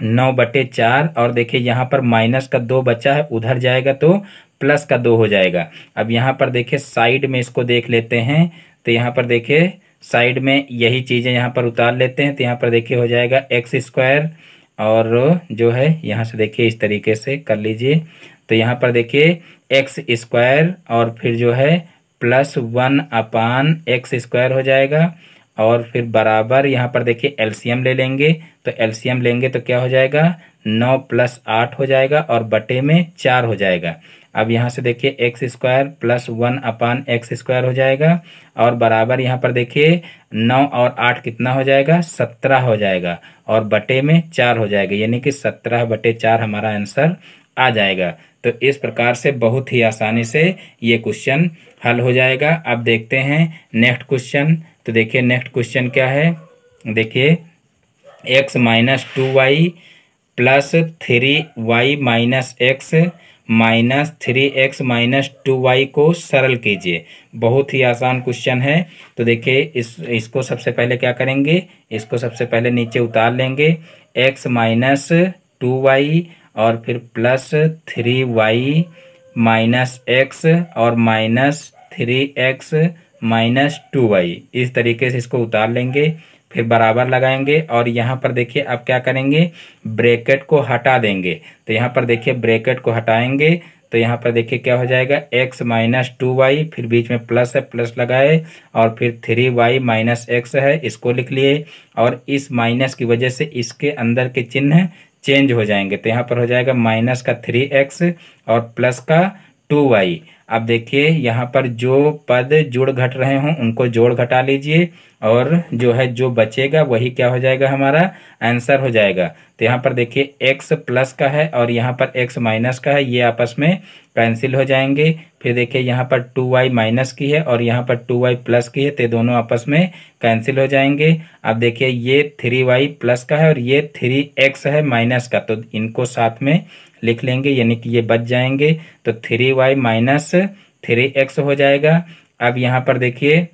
नौ बटे चार और देखिए यहाँ पर माइनस का दो बचा है उधर जाएगा तो प्लस का दो हो जाएगा अब यहाँ पर देखिए साइड में इसको देख लेते हैं तो यहाँ पर देखिए साइड में यही चीज़ें यहाँ पर उतार लेते हैं तो यहाँ पर देखिए हो जाएगा एक्स स्क्वायर और जो है यहाँ से देखिए इस तरीके से कर लीजिए तो यहाँ पर देखिए एक्स स्क्वायर और फिर जो है plus one upon X square हो जाएगा और फिर बराबर यहाँ पर देखिए एलसीएम ले लेंगे तो एलसीएम लेंगे तो क्या हो जाएगा नौ प्लस आठ हो जाएगा और बटे में चार हो जाएगा अब यहाँ से देखिए X square plus one upon X square हो जाएगा और बराबर यहाँ पर देखिए नौ और आठ कितना हो जाएगा सत्रह हो जाएगा और बटे में चार हो जाएगा यानी कि सत्रह बटे चार हमारा आंसर आ जाएगा तो इस प्रकार से बहुत ही आसानी से ये क्वेश्चन हल हो जाएगा अब देखते हैं नेक्स्ट क्वेश्चन तो देखिए नेक्स्ट क्वेश्चन क्या है देखिए X minus two Y plus three Y minus X minus three X minus two Y को सरल कीजिए बहुत ही आसान क्वेश्चन है तो देखिए इस इसको सबसे पहले क्या करेंगे इसको सबसे पहले नीचे उतार लेंगे एक्स माइनस टू वाई और फिर plus three Y minus X और minus three X minus two Y इस तरीके से इसको उतार लेंगे फिर बराबर लगाएंगे और यहाँ पर देखिए अब क्या करेंगे ब्रैकेट को हटा देंगे तो यहाँ पर देखिए ब्रैकेट को हटाएंगे तो यहाँ पर देखिए क्या हो जाएगा x माइनस टू वाई फिर बीच में प्लस है प्लस लगाए और फिर थ्री वाई माइनस एक्स है इसको लिख लिए और इस माइनस की वजह से इसके अंदर के चिन्ह चेंज हो जाएंगे तो यहाँ पर हो जाएगा माइनस का थ्री एक्स और प्लस का टू वाई अब देखिए यहाँ पर जो पद जुड़ घट रहे हों उनको जोड़ घटा लीजिए और जो है जो बचेगा वही क्या हो जाएगा हमारा आंसर हो जाएगा तो यहाँ पर देखिए एक्स प्लस का है और यहाँ पर एक्स माइनस का है ये आपस में कैंसिल हो जाएंगे फिर देखिए यहाँ पर टू वाई माइनस की है और यहाँ पर टू वाई प्लस की है तो दोनों आपस में कैंसिल हो जाएंगे अब देखिए ये थ्री वाई प्लस का है और ये थ्री एक्स है माइनस का तो इनको साथ में लिख लेंगे यानी कि ये बच जाएंगे तो three Y minus three X हो जाएगा अब यहाँ पर देखिए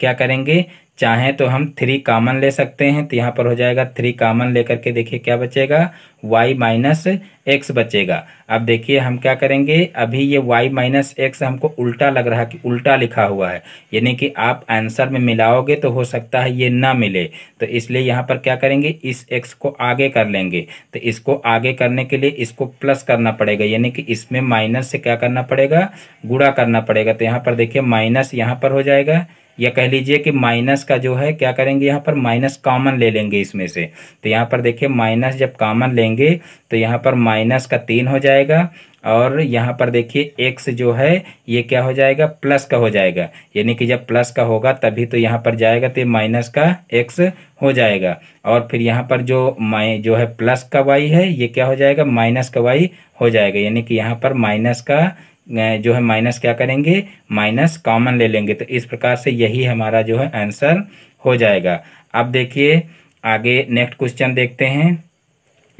क्या करेंगे चाहें तो हम थ्री कामन ले सकते हैं तो यहाँ पर हो जाएगा थ्री कामन लेकर के देखिए क्या बचेगा वाई माइनस एक्स बचेगा अब देखिए हम क्या करेंगे अभी ये वाई माइनस एक्स हमको उल्टा लग रहा कि उल्टा लिखा हुआ है यानी कि आप आंसर में मिलाओगे तो हो सकता है ये ना मिले तो इसलिए यहाँ पर क्या करेंगे इस एक्स को आगे कर लेंगे तो इसको आगे करने के लिए इसको प्लस करना पड़ेगा यानी कि इसमें माइनस से क्या करना पड़ेगा गुड़ा करना पड़ेगा तो यहाँ पर देखिए माइनस यहाँ पर हो जाएगा या कह लीजिए कि माइनस का जो है क्या करेंगे यहाँ पर माइनस कॉमन ले लेंगे इसमें से तो यहाँ पर देखिए माइनस जब कॉमन लेंगे तो यहाँ पर माइनस का तीन हो जाएगा और यहाँ पर देखिए एक्स जो है ये क्या हो जाएगा प्लस का हो जाएगा यानी कि जब प्लस का होगा तभी तो यहाँ पर जाएगा तो माइनस का एक्स हो जाएगा और फिर यहाँ पर जो माइ जो है प्लस का वाई है ये क्या हो जाएगा माइनस का वाई हो जाएगा यानी कि यहाँ पर माइनस का जो है माइनस क्या करेंगे माइनस कॉमन ले लेंगे तो इस प्रकार से यही हमारा जो है आंसर हो जाएगा अब देखिए आगे नेक्स्ट क्वेश्चन देखते हैं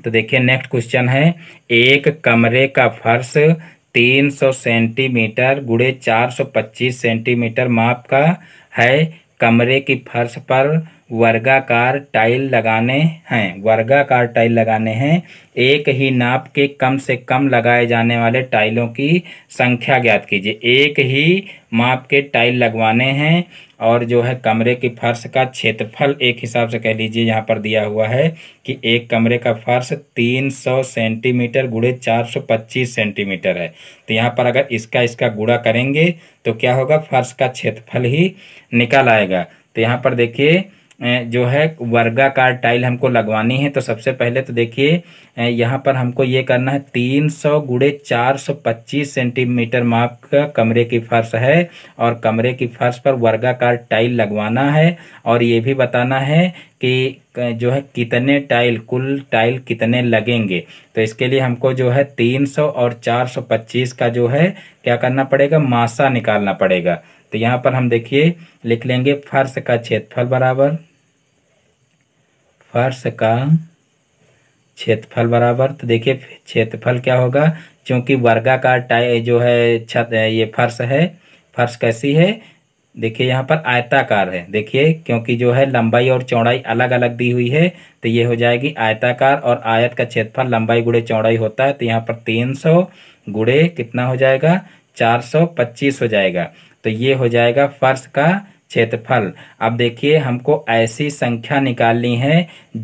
तो देखिए नेक्स्ट क्वेश्चन है एक कमरे का फर्श 300 सेंटीमीटर गुड़े 425 सेंटीमीटर माप का है कमरे की फर्श पर वर्गाकार टाइल लगाने हैं वर्गाकार टाइल लगाने हैं एक ही नाप के कम से कम लगाए जाने वाले टाइलों की संख्या ज्ञात कीजिए एक ही माप के टाइल लगवाने हैं और जो है कमरे के फर्श का क्षेत्रफल एक हिसाब से कह लीजिए यहाँ पर दिया हुआ है कि एक कमरे का फर्श 300 सेंटीमीटर गुड़े 425 सेंटीमीटर है तो यहाँ पर अगर इसका इसका गुड़ा करेंगे तो क्या होगा फर्श का क्षेत्रफल ही निकल आएगा तो यहाँ पर देखिए जो है वर्गाकार टाइल हमको लगवानी है तो सबसे पहले तो देखिए यहाँ पर हमको ये करना है तीन सौ गुड़े चार सौ पच्चीस सेंटीमीटर माप का कमरे की फर्श है और कमरे की फर्श पर वर्गाकार टाइल लगवाना है और ये भी बताना है कि जो है कितने टाइल कुल टाइल कितने लगेंगे तो इसके लिए हमको जो है तीन सौ और चार सौ पच्चीस का जो है क्या करना पड़ेगा मासा निकालना पड़ेगा तो यहाँ पर हम देखिए लिख लेंगे फर्श का क्षेत्रफल बराबर फर्श का क्षेत्रफल बराबर तो देखिए क्षेत्रफल क्या होगा क्योंकि वर्गाकार टाइ जो है छत ये फर्श है फर्श कैसी है देखिए यहाँ पर आयताकार है देखिए क्योंकि जो है लंबाई और चौड़ाई अलग अलग दी हुई है तो ये हो जाएगी आयताकार और आयत का क्षेत्रफल लंबाई गुड़े चौड़ाई होता है तो यहाँ पर तीन सौ गुड़े कितना हो जाएगा चार सौ पच्चीस हो जाएगा तो ये हो जाएगा फर्श का क्षेत्रफल अब देखिए हमको ऐसी संख्या निकालनी है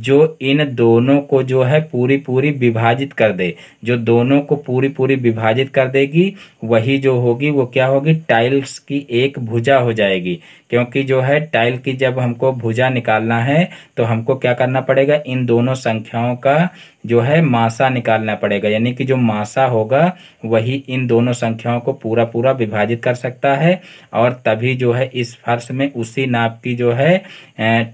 जो इन दोनों को जो है पूरी पूरी विभाजित कर दे जो दोनों को पूरी पूरी विभाजित कर देगी वही जो होगी वो क्या होगी टाइल्स की एक भुजा हो जाएगी क्योंकि जो है टाइल की जब हमको भुजा निकालना है तो हमको क्या करना पड़ेगा इन दोनों संख्याओं का जो है मासा निकालना पड़ेगा यानी कि जो मासा होगा वही इन दोनों संख्याओं को पूरा पूरा विभाजित कर सकता है और तभी जो है इस फर्श में उसी नाप की जो है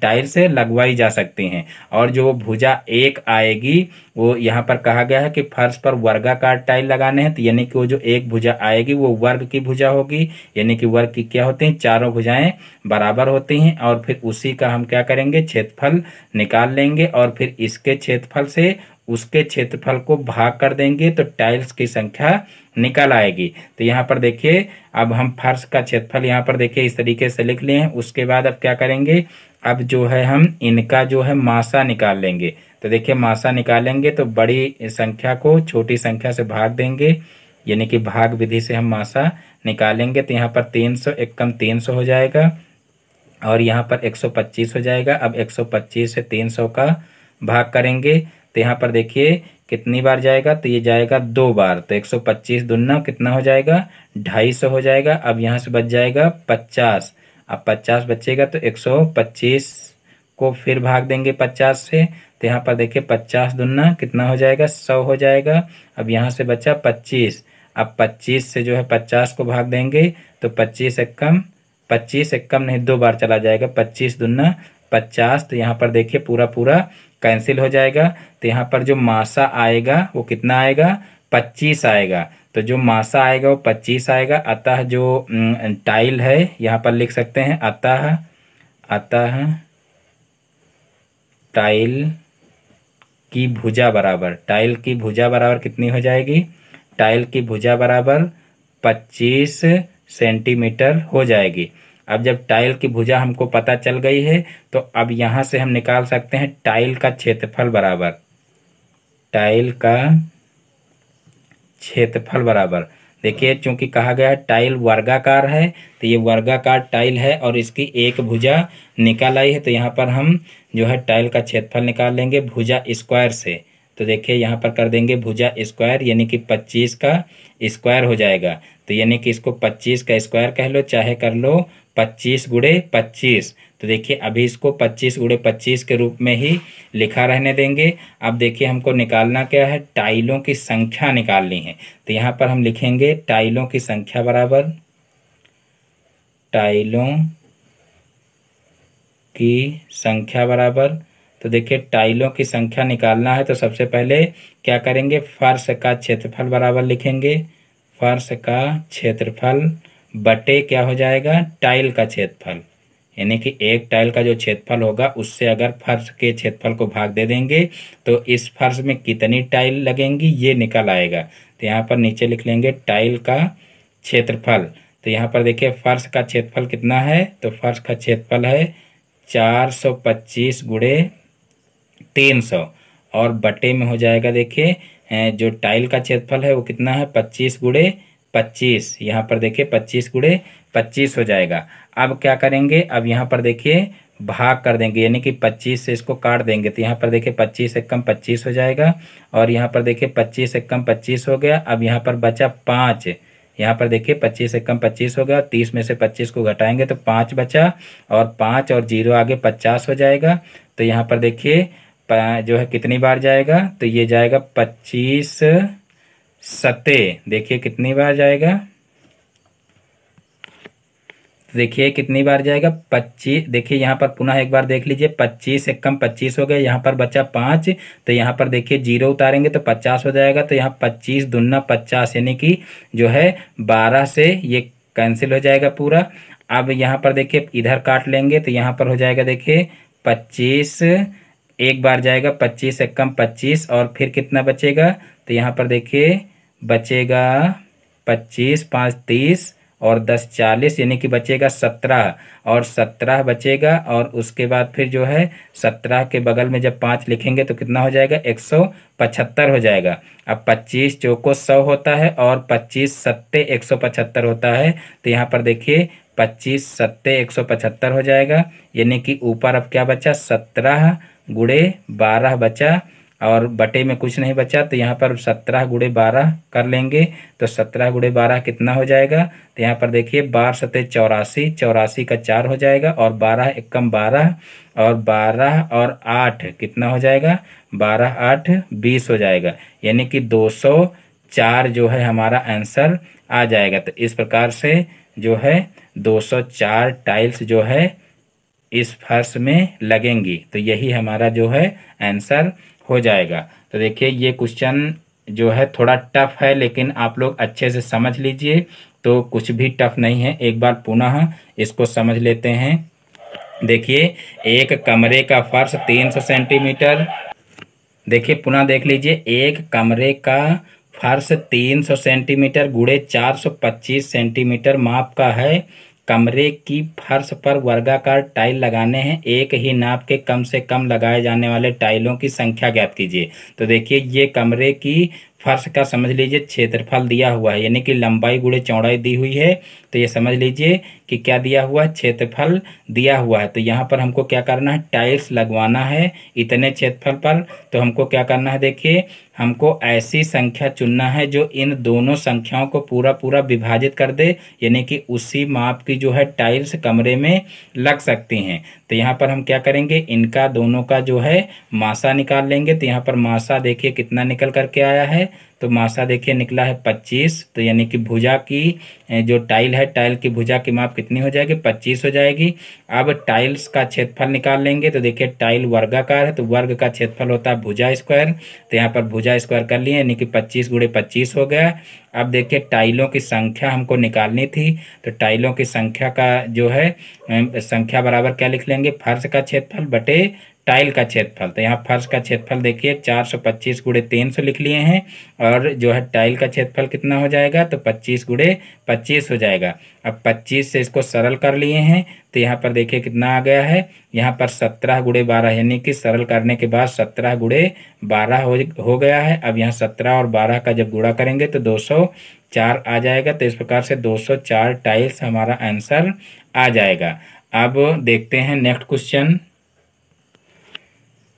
टाइल से लगवाई जा सकती हैं और जो भुजा एक आएगी वो यहाँ पर कहा गया है कि फर्श पर वर्गाकार टाइल लगाने हैं तो यानी कि वो जो एक भुजा आएगी वो वर्ग की भुजा होगी यानी कि वर्ग की क्या होती हैं चारों भुजाएं बराबर होती हैं और फिर उसी का हम क्या करेंगे क्षेत्रफल निकाल लेंगे और फिर इसके क्षेत्रफल से उसके क्षेत्रफल को भाग कर देंगे तो टाइल्स की संख्या निकल आएगी तो यहाँ पर देखिए अब हम फर्श का क्षेत्रफल यहाँ पर देखिए इस तरीके से लिख लिए हैं उसके बाद अब क्या करेंगे अब जो है हम इनका जो है मासा निकाल लेंगे तो देखिए मासा निकालेंगे तो बड़ी संख्या को छोटी संख्या से भाग देंगे यानी कि भाग विधि से हम मासा निकालेंगे तो यहाँ पर तीन सौ एक कम तीन सौ हो जाएगा और यहाँ पर एक सौ पच्चीस हो जाएगा अब एक सौ पच्चीस से तीन सौ का भाग करेंगे तो यहाँ पर देखिए कितनी बार जाएगा तो ये जाएगा दो बार तो एक सौ पच्चीस दुना कितना हो जाएगा ढाई सौ हो जाएगा अब यहाँ से बच जाएगा पचास अब पचास बचेगा तो एक सौ पच्चीस को फिर भाग देंगे पचास से तो यहाँ पर देखिए पचास दुना कितना हो जाएगा सौ हो जाएगा अब यहाँ से बचा पच्चीस अब पच्चीस से जो है पचास को भाग देंगे तो पच्चीस एकम पच्चीस एकम नहीं दो बार चला जाएगा पच्चीस दुना पचास तो यहाँ पर देखिए पूरा पूरा कैंसिल हो जाएगा तो यहाँ पर जो मासा आएगा वो कितना आएगा पच्चीस आएगा तो जो मासा आएगा वो पच्चीस आएगा अतः जो टाइल है यहाँ पर लिख सकते हैं अतः अतः टाइल की भुजा बराबर टाइल की भुजा बराबर कितनी हो जाएगी टाइल की भुजा बराबर पच्चीस सेंटीमीटर हो जाएगी अब जब टाइल की भुजा हमको पता चल गई है तो अब यहाँ से हम निकाल सकते हैं टाइल का क्षेत्रफल बराबर टाइल का क्षेत्रफल बराबर देखिए चूंकि कहा गया टाइल वर्गाकार है तो ये वर्गाकार टाइल है और इसकी एक भुजा निकाल आई है तो यहाँ पर हम जो है टाइल का क्षेत्रफल निकाल लेंगे भुजा स्क्वायर से तो देखिए यहाँ पर कर देंगे भुजा स्क्वायर यानी कि पच्चीस का स्क्वायर हो जाएगा तो यानी कि इसको पच्चीस का स्क्वायर कह लो चाहे कर लो पच्चीस गुड़े पच्चीस तो देखिए अभी इसको पच्चीस गुड़े पच्चीस के रूप में ही लिखा रहने देंगे अब देखिए हमको निकालना क्या है टाइलों की संख्या निकालनी है तो यहाँ पर हम लिखेंगे टाइलों की संख्या बराबर टाइलों की संख्या बराबर तो देखिए टाइलों की संख्या निकालना है तो सबसे पहले क्या करेंगे फर्श का क्षेत्रफल बराबर लिखेंगे फर्श का क्षेत्रफल बटे क्या हो जाएगा टाइल का क्षेत्रफल यानी कि एक टाइल का जो क्षेत्रफल होगा उससे अगर फर्श के क्षेत्रफल को भाग दे देंगे तो इस फर्श में कितनी टाइल लगेंगी ये निकल आएगा तो यहाँ पर नीचे लिख लेंगे टाइल का क्षेत्रफल तो यहाँ पर देखिए फर्श का क्षेत्रफल कितना है तो फर्श का क्षेत्रफल है चार सौ पच्चीस गुड़े तीन सौ और बटे में हो जाएगा देखिए जो टाइल का क्षेत्रफल है वो कितना है पच्चीस गुड़े पच्चीस यहाँ पर देखिए पच्चीस गुड़े पच्चीस हो जाएगा अब क्या करेंगे अब यहाँ पर देखिए भाग कर देंगे यानी कि पच्चीस से इसको काट देंगे तो यहाँ पर देखिए पच्चीस एक कम पच्चीस हो जाएगा और यहाँ पर देखिए पच्चीस एक कम पच्चीस हो गया अब यहाँ पर बचा पाँच यहाँ पर देखिए पच्चीस एक कम पच्चीस हो गया तीस में से पच्चीस को घटाएंगे तो पाँच बचा और पाँच और जीरो आगे पचास हो जाएगा तो यहाँ पर देखिए जो है कितनी बार जाएगा तो ये जाएगा पच्चीस सते देखिए कितनी बार जाएगा देखिए कितनी बार जाएगा पच्चीस देखिए यहाँ पर पुनः एक बार देख लीजिए पच्चीस एक कम पच्चीस हो गया यहाँ पर बचा पाँच तो यहाँ पर देखिए जीरो उतारेंगे तो पचास हो जाएगा तो यहाँ पच्चीस दुना पचास यानी कि जो है बारह से ये कैंसिल हो जाएगा पूरा अब यहाँ पर देखिए इधर काट लेंगे तो यहाँ पर हो जाएगा देखिए पच्चीस एक बार जाएगा पच्चीस एक कम पच्चीस और फिर कितना बचेगा तो यहाँ पर देखिए बचेगा पच्चीस पाँच तीस और दस चालीस यानी कि बचेगा सत्रह और सत्रह बचेगा और उसके बाद फिर जो है सत्रह के बगल में जब पाँच लिखेंगे तो कितना हो जाएगा एक सौ पचहत्तर हो जाएगा अब पच्चीस चौको सौ होता है और पच्चीस सत्ते एक सौ पचहत्तर होता है तो यहाँ पर देखिए पच्चीस सत्ते एक सौ पचहत्तर हो जाएगा यानी कि ऊपर अब क्या बचा सत्रह गुड़े बारह बचा और बटे में कुछ नहीं बचा तो यहाँ पर सत्रह गुड़े बारह कर लेंगे तो सत्रह गुड़े बारह कितना हो जाएगा तो यहाँ पर देखिए बारह सतह चौरासी चौरासी का चार हो जाएगा और बारह एकम बारह और बारह और आठ कितना हो जाएगा बारह आठ बीस हो जाएगा यानी कि दो सौ चार जो है हमारा आंसर आ जाएगा तो इस प्रकार से जो है दो सौ चार टाइल्स जो है इस फर्श में लगेंगी तो यही हमारा जो है आंसर हो जाएगा तो देखिए ये क्वेश्चन जो है थोड़ा टफ है लेकिन आप लोग अच्छे से समझ लीजिए तो कुछ भी टफ नहीं है एक बार पुनः इसको समझ लेते हैं देखिए एक कमरे का फर्श तीन सौ सेंटीमीटर देखिए पुनः देख लीजिए एक कमरे का फर्श तीन सौ सेंटीमीटर गुड़े चार सौ पच्चीस सेंटीमीटर माप का है कमरे की फर्श पर वर्गाकार टाइल लगाने हैं एक ही नाप के कम से कम लगाए जाने वाले टाइलों की संख्या ज्ञात कीजिए तो देखिए ये कमरे की फर्श का समझ लीजिए क्षेत्रफल दिया हुआ है यानी कि लंबाई गुड़े चौड़ाई दी हुई है तो ये समझ लीजिए कि क्या दिया हुआ है क्षेत्रफल दिया हुआ है तो यहाँ पर हमको क्या करना है टाइल्स लगवाना है इतने क्षेत्रफल पर तो हमको क्या करना है देखिए हमको ऐसी संख्या चुनना है जो इन दोनों संख्याओं को पूरा पूरा विभाजित कर दे यानी कि उसी माप की जो है टाइल्स कमरे में लग सकती हैं तो यहाँ पर हम क्या करेंगे इनका दोनों का जो है मासा निकाल लेंगे तो यहाँ पर मासा देखिए कितना निकल करके आया है तो मासा देखिए निकला है पच्चीस तो यानी कि भुजा की जो टाइल है टाइल की भुजा की माप कितनी हो जाएगी पच्चीस हो जाएगी अब टाइल्स का क्षेत्रफल निकाल लेंगे तो देखिए टाइल वर्गाकार है तो वर्ग का क्षेत्रफल होता है भुजा स्क्वायर तो यहाँ पर भुजा स्क्वायर कर लिए यानी कि पच्चीस गुड़े पच्चीस हो गया अब देखिए टाइलों की संख्या हमको निकालनी थी तो टाइलों की संख्या का जो है संख्या बराबर क्या लिख लेंगे फर्श का क्षेत्रफल बटे टाइल का क्षेत्रफल तो यहाँ फर्श का क्षेत्रफल देखिए चार सौ पच्चीस गुड़े तीन सौ लिख लिए हैं और जो है टाइल का क्षेत्रफल कितना हो जाएगा तो पच्चीस गुड़े पच्चीस हो जाएगा अब पच्चीस से इसको सरल कर लिए हैं तो यहाँ पर देखिए कितना आ गया है यहाँ पर सत्रह गुड़े बारह यानी कि सरल करने के बाद सत्रह गुड़े बारह हो हो गया है अब यहाँ सत्रह और बारह का जब गुड़ा करेंगे तो दो सौ चार आ जाएगा तो इस प्रकार से दो सौ चार टाइल्स हमारा आंसर आ जाएगा अब देखते हैं नेक्स्ट क्वेश्चन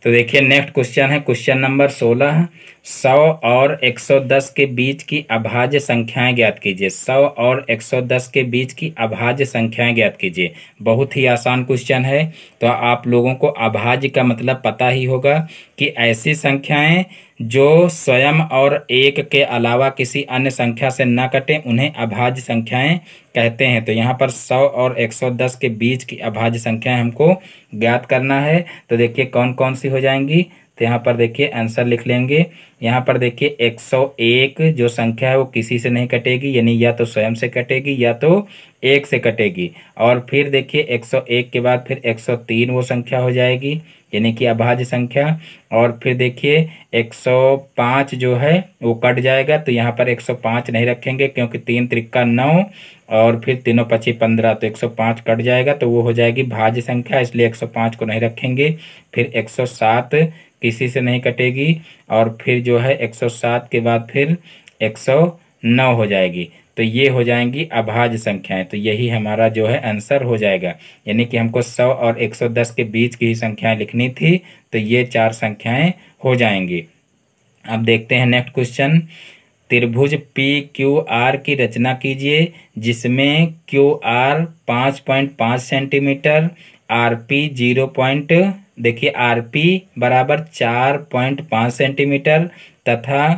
तो देखिए नेक्स्ट क्वेश्चन है क्वेश्चन नंबर सोलह सौ और एक सौ दस के बीच की अभाज्य संख्याएं ज्ञात कीजिए सौ और एक सौ दस के बीच की अभाज्य संख्याएं ज्ञात कीजिए बहुत ही आसान क्वेश्चन है तो आप लोगों को अभाज्य का मतलब पता ही होगा कि ऐसी संख्याएं जो स्वयं और एक के अलावा किसी अन्य संख्या से न कटे उन्हें अभाज्य संख्याएं कहते हैं तो यहाँ पर 100 और 110 के बीच की अभाज्य संख्याएं हमको ज्ञात करना है तो देखिए कौन कौन सी हो जाएंगी तो यहाँ पर देखिए आंसर लिख लेंगे यहाँ पर देखिए 101 जो संख्या है वो किसी से नहीं कटेगी यानी या तो स्वयं से कटेगी या तो एक से कटेगी और फिर देखिए 101 के बाद फिर 103 वो संख्या हो जाएगी यानी कि अभाज्य संख्या और फिर देखिए 105 जो है वो कट जाएगा तो यहाँ पर 105 नहीं रखेंगे क्योंकि तीन त्रिक्का नौ और फिर तीनों पची पंद्रह तो 105 कट जाएगा तो वो हो जाएगी भाज्य संख्या इसलिए 105 को नहीं रखेंगे फिर 107 किसी से नहीं कटेगी और फिर जो है 107 के बाद फिर 109 हो जाएगी तो ये हो जाएंगी अभाज्य संख्याएं तो यही हमारा जो है आंसर हो जाएगा यानी कि हमको 100 और 110 के बीच की ही संख्याएं लिखनी थी तो ये चार संख्याएं हो जाएंगी अब देखते हैं नेक्स्ट क्वेश्चन त्रिभुज पी क्यू आर की रचना कीजिए जिसमें क्यू आर पाँच पॉइंट पाँच centimetre R P zero point देखिए आर पी बराबर चार पॉइंट पाँच सेंटीमीटर तथा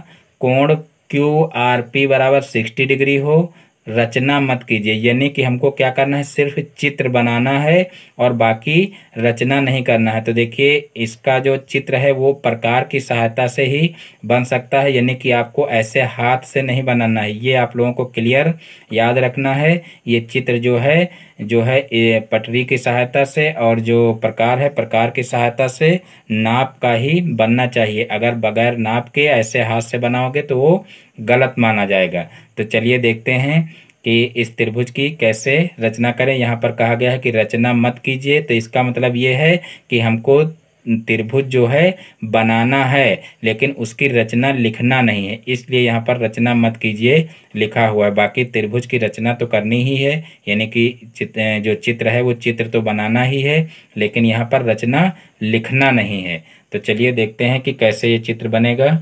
कोण क्यू आर पी बराबर सिक्सटी डिग्री हो रचना मत कीजिए यानी कि हमको क्या करना है सिर्फ चित्र बनाना है और बाकी रचना नहीं करना है तो देखिए इसका जो चित्र है वो प्रकार की सहायता से ही बन सकता है यानी कि आपको ऐसे हाथ से नहीं बनाना है ये आप लोगों को क्लियर याद रखना है ये चित्र जो है जो है पटरी की सहायता से और जो प्रकार है प्रकार की सहायता से नाप का ही बनना चाहिए अगर बगैर नाप के ऐसे हाथ से बनाओगे तो वो गलत माना जाएगा तो चलिए देखते हैं कि इस त्रिभुज की कैसे रचना करें यहाँ पर कहा गया है कि रचना मत कीजिए तो इसका मतलब ये है कि हमको त्रिभुज जो है बनाना है लेकिन उसकी रचना लिखना नहीं है इसलिए यहाँ पर रचना मत कीजिए लिखा हुआ है बाकी त्रिभुज की रचना तो करनी ही है यानी कि चित, जो चित्र है वो चित्र तो बनाना ही है लेकिन यहाँ पर रचना लिखना नहीं है तो चलिए देखते हैं कि कैसे ये चित्र बनेगा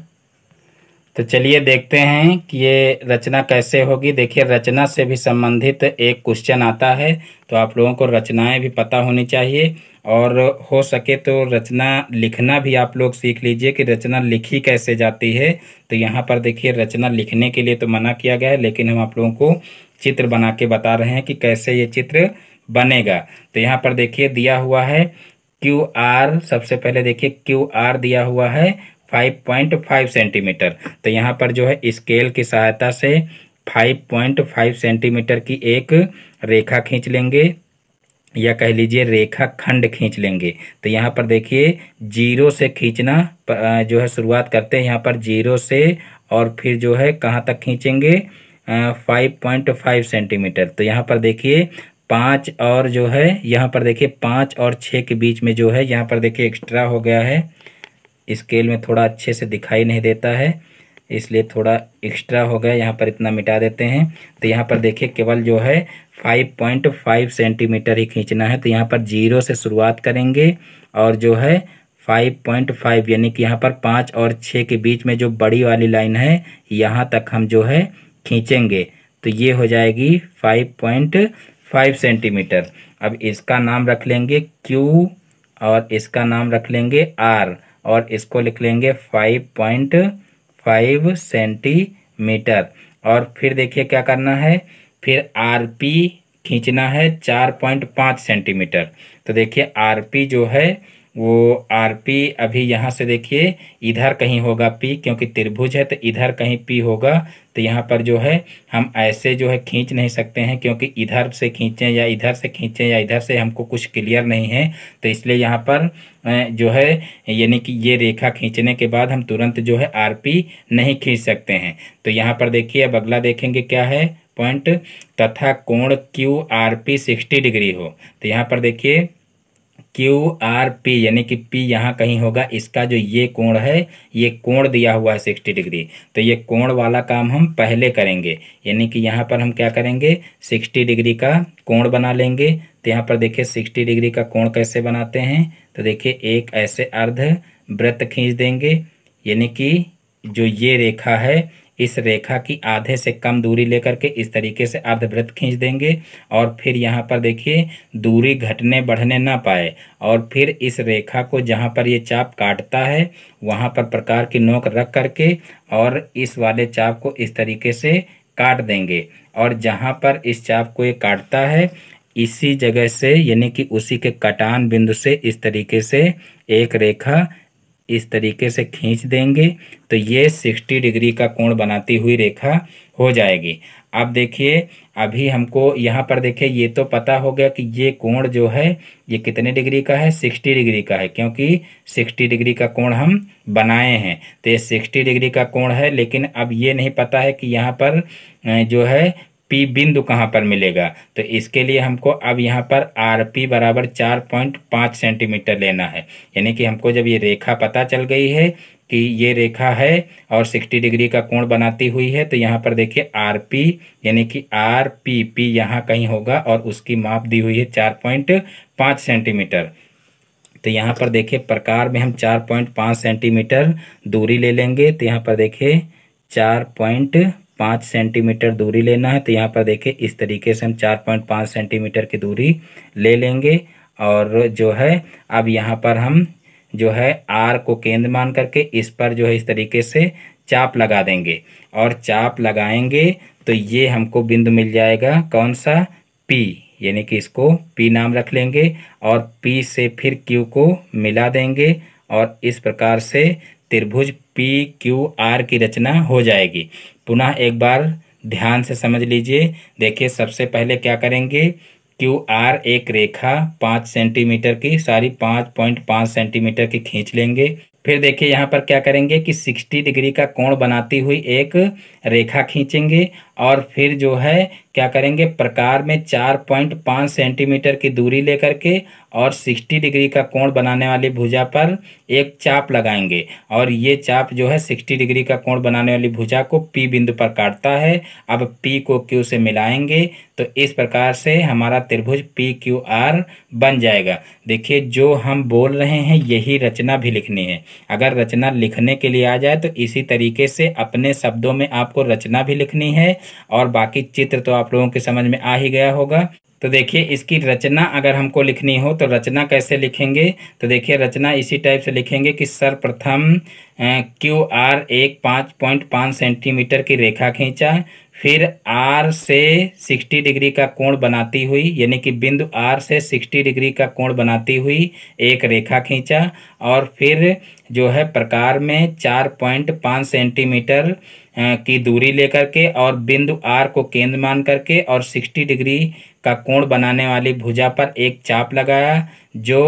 तो चलिए देखते हैं कि ये रचना कैसे होगी देखिए रचना से भी संबंधित एक क्वेश्चन आता है तो आप लोगों को रचनाएं भी पता होनी चाहिए और हो सके तो रचना लिखना भी आप लोग सीख लीजिए कि रचना लिखी कैसे जाती है तो यहाँ पर देखिए रचना लिखने के लिए तो मना किया गया है लेकिन हम आप लोगों को चित्र बना के बता रहे हैं कि कैसे ये चित्र बनेगा तो यहाँ पर देखिए दिया हुआ है क्यू आर सबसे पहले देखिए क्यू आर दिया हुआ है 5.5 सेंटीमीटर तो यहाँ पर जो है स्केल की सहायता से 5.5 सेंटीमीटर की एक रेखा खींच लेंगे या कह लीजिए रेखा खंड खींच लेंगे तो यहाँ पर देखिए जीरो से खींचना जो है शुरुआत करते हैं यहाँ पर जीरो से और फिर जो है कहाँ तक खींचेंगे फाइव पॉइंट फाइव सेंटीमीटर तो यहाँ पर देखिए पाँच और जो है यहाँ पर देखिए पाँच और छः के बीच में जो है यहाँ पर देखिए एक्स्ट्रा हो गया है स्केल में थोड़ा अच्छे से दिखाई नहीं देता है इसलिए थोड़ा एक्स्ट्रा हो गया यहाँ पर इतना मिटा देते हैं तो यहाँ पर देखिए केवल जो है 5.5 सेंटीमीटर ही खींचना है तो यहाँ पर जीरो से शुरुआत करेंगे और जो है 5.5 यानी कि यहाँ पर पाँच और छः के बीच में जो बड़ी वाली लाइन है यहाँ तक हम जो है खींचेंगे तो ये हो जाएगी फाइव सेंटीमीटर अब इसका नाम रख लेंगे क्यू और इसका नाम रख लेंगे आर और इसको लिख लेंगे फाइव पॉइंट फाइव सेंटीमीटर और फिर देखिए क्या करना है फिर पी खींचना है चार पॉइंट पाँच सेंटीमीटर तो देखिए पी जो है वो आर पी अभी यहाँ से देखिए इधर कहीं होगा पी क्योंकि त्रिभुज है तो इधर कहीं पी होगा तो यहाँ पर जो है हम ऐसे जो है खींच नहीं सकते हैं क्योंकि इधर से खींचें या इधर से खींचें या इधर से हमको कुछ क्लियर नहीं है तो इसलिए यहाँ पर जो है यानी कि ये रेखा खींचने के बाद हम तुरंत जो है आर पी नहीं खींच सकते हैं तो यहाँ पर देखिए अब अगला देखेंगे क्या है पॉइंट तथा कोण Q R P sixty degree हो तो यहाँ पर देखिए क्यू आर पी यानी कि पी यहाँ कहीं होगा इसका जो ये कोण है ये कोण दिया हुआ है सिक्सटी डिग्री तो ये कोण वाला काम हम पहले करेंगे यानी कि यहाँ पर हम क्या करेंगे सिक्सटी डिग्री का कोण बना लेंगे तो यहाँ पर देखिए सिक्सटी डिग्री का कोण कैसे बनाते हैं तो देखिए एक ऐसे अर्ध वृत्त खींच देंगे यानी कि जो ये रेखा है इस रेखा की आधे से कम दूरी लेकर के इस तरीके से अर्धवृत्त खींच देंगे और फिर यहाँ पर देखिए दूरी घटने बढ़ने ना पाए और फिर इस रेखा को जहाँ पर ये चाप काटता है वहाँ पर प्रकार की नोक रख करके और इस वाले चाप को इस तरीके से काट देंगे और जहाँ पर इस चाप को ये काटता है इसी जगह से यानी कि उसी के कटान बिंदु से इस तरीके से एक रेखा इस तरीके से खींच देंगे तो ये 60 डिग्री का कोण बनाती हुई रेखा हो जाएगी अब देखिए अभी हमको यहाँ पर देखिए ये तो पता हो गया कि ये कोण जो है ये कितने डिग्री का है 60 डिग्री का है क्योंकि 60 डिग्री का कोण हम बनाए हैं तो ये 60 डिग्री का कोण है लेकिन अब ये नहीं पता है कि यहाँ पर जो है पी बिंदु कहाँ पर मिलेगा तो इसके लिए हमको अब यहाँ पर आर पी बराबर चार पॉइंट पाँच सेंटीमीटर लेना है यानी कि हमको जब ये रेखा पता चल गई है कि ये रेखा है और सिक्सटी डिग्री का कोण बनाती हुई है तो यहाँ पर देखिए आर पी यानी कि आर पी पी यहाँ कहीं होगा और उसकी माप दी हुई है चार पॉइंट पाँच सेंटीमीटर तो यहाँ पर देखिए प्रकार में हम चार पॉइंट पाँच सेंटीमीटर दूरी ले लेंगे तो यहाँ पर देखिए चार पॉइंट पाँच सेंटीमीटर दूरी लेना है तो यहाँ पर देखिए इस तरीके से हम चार पॉइंट पाँच सेंटीमीटर की दूरी ले लेंगे और जो है अब यहाँ पर हम जो है आर को केंद्र मान करके इस पर जो है इस तरीके से चाप लगा देंगे और चाप लगाएंगे तो ये हमको बिंदु मिल जाएगा कौन सा पी यानी कि इसको पी नाम रख लेंगे और पी से फिर क्यू को मिला देंगे और इस प्रकार से त्रिभुज पी क्यू आर की रचना हो जाएगी पुनः एक बार ध्यान से समझ लीजिए देखिए सबसे पहले क्या करेंगे क्यू आर एक रेखा पाँच सेंटीमीटर की सारी पाँच पॉइंट पाँच सेंटीमीटर की खींच लेंगे फिर देखिए यहाँ पर क्या करेंगे कि 60 डिग्री का कोण बनाती हुई एक रेखा खींचेंगे और फिर जो है क्या करेंगे प्रकार में चार पॉइंट पाँच सेंटीमीटर की दूरी लेकर के और सिक्सटी डिग्री का कोण बनाने वाली भुजा पर एक चाप लगाएंगे और ये चाप जो है सिक्सटी डिग्री का कोण बनाने वाली भुजा को पी बिंदु पर काटता है अब पी को क्यू से मिलाएंगे तो इस प्रकार से हमारा त्रिभुज पी क्यू आर बन जाएगा देखिए जो हम बोल रहे हैं यही रचना भी लिखनी है अगर रचना लिखने के लिए आ जाए तो इसी तरीके से अपने शब्दों में आपको रचना भी लिखनी है और बाकी चित्र तो आप लोगों के समझ में आ ही गया होगा तो देखिए इसकी रचना अगर हमको लिखनी हो तो रचना कैसे लिखेंगे तो देखिए रचना इसी टाइप से लिखेंगे कि सर्वप्रथम क्यू आर एक पाँच पॉइंट पाँच सेंटीमीटर की रेखा खींचा फिर आर से सिक्सटी डिग्री का कोण बनाती हुई यानी कि बिंदु आर से सिक्सटी डिग्री का कोण बनाती हुई एक रेखा खींचा और फिर जो है प्रकार में चार पॉइंट पाँच सेंटीमीटर की दूरी लेकर के और बिंदु आर को केंद्र मान करके और 60 डिग्री का कोण बनाने वाली भुजा पर एक चाप लगाया जो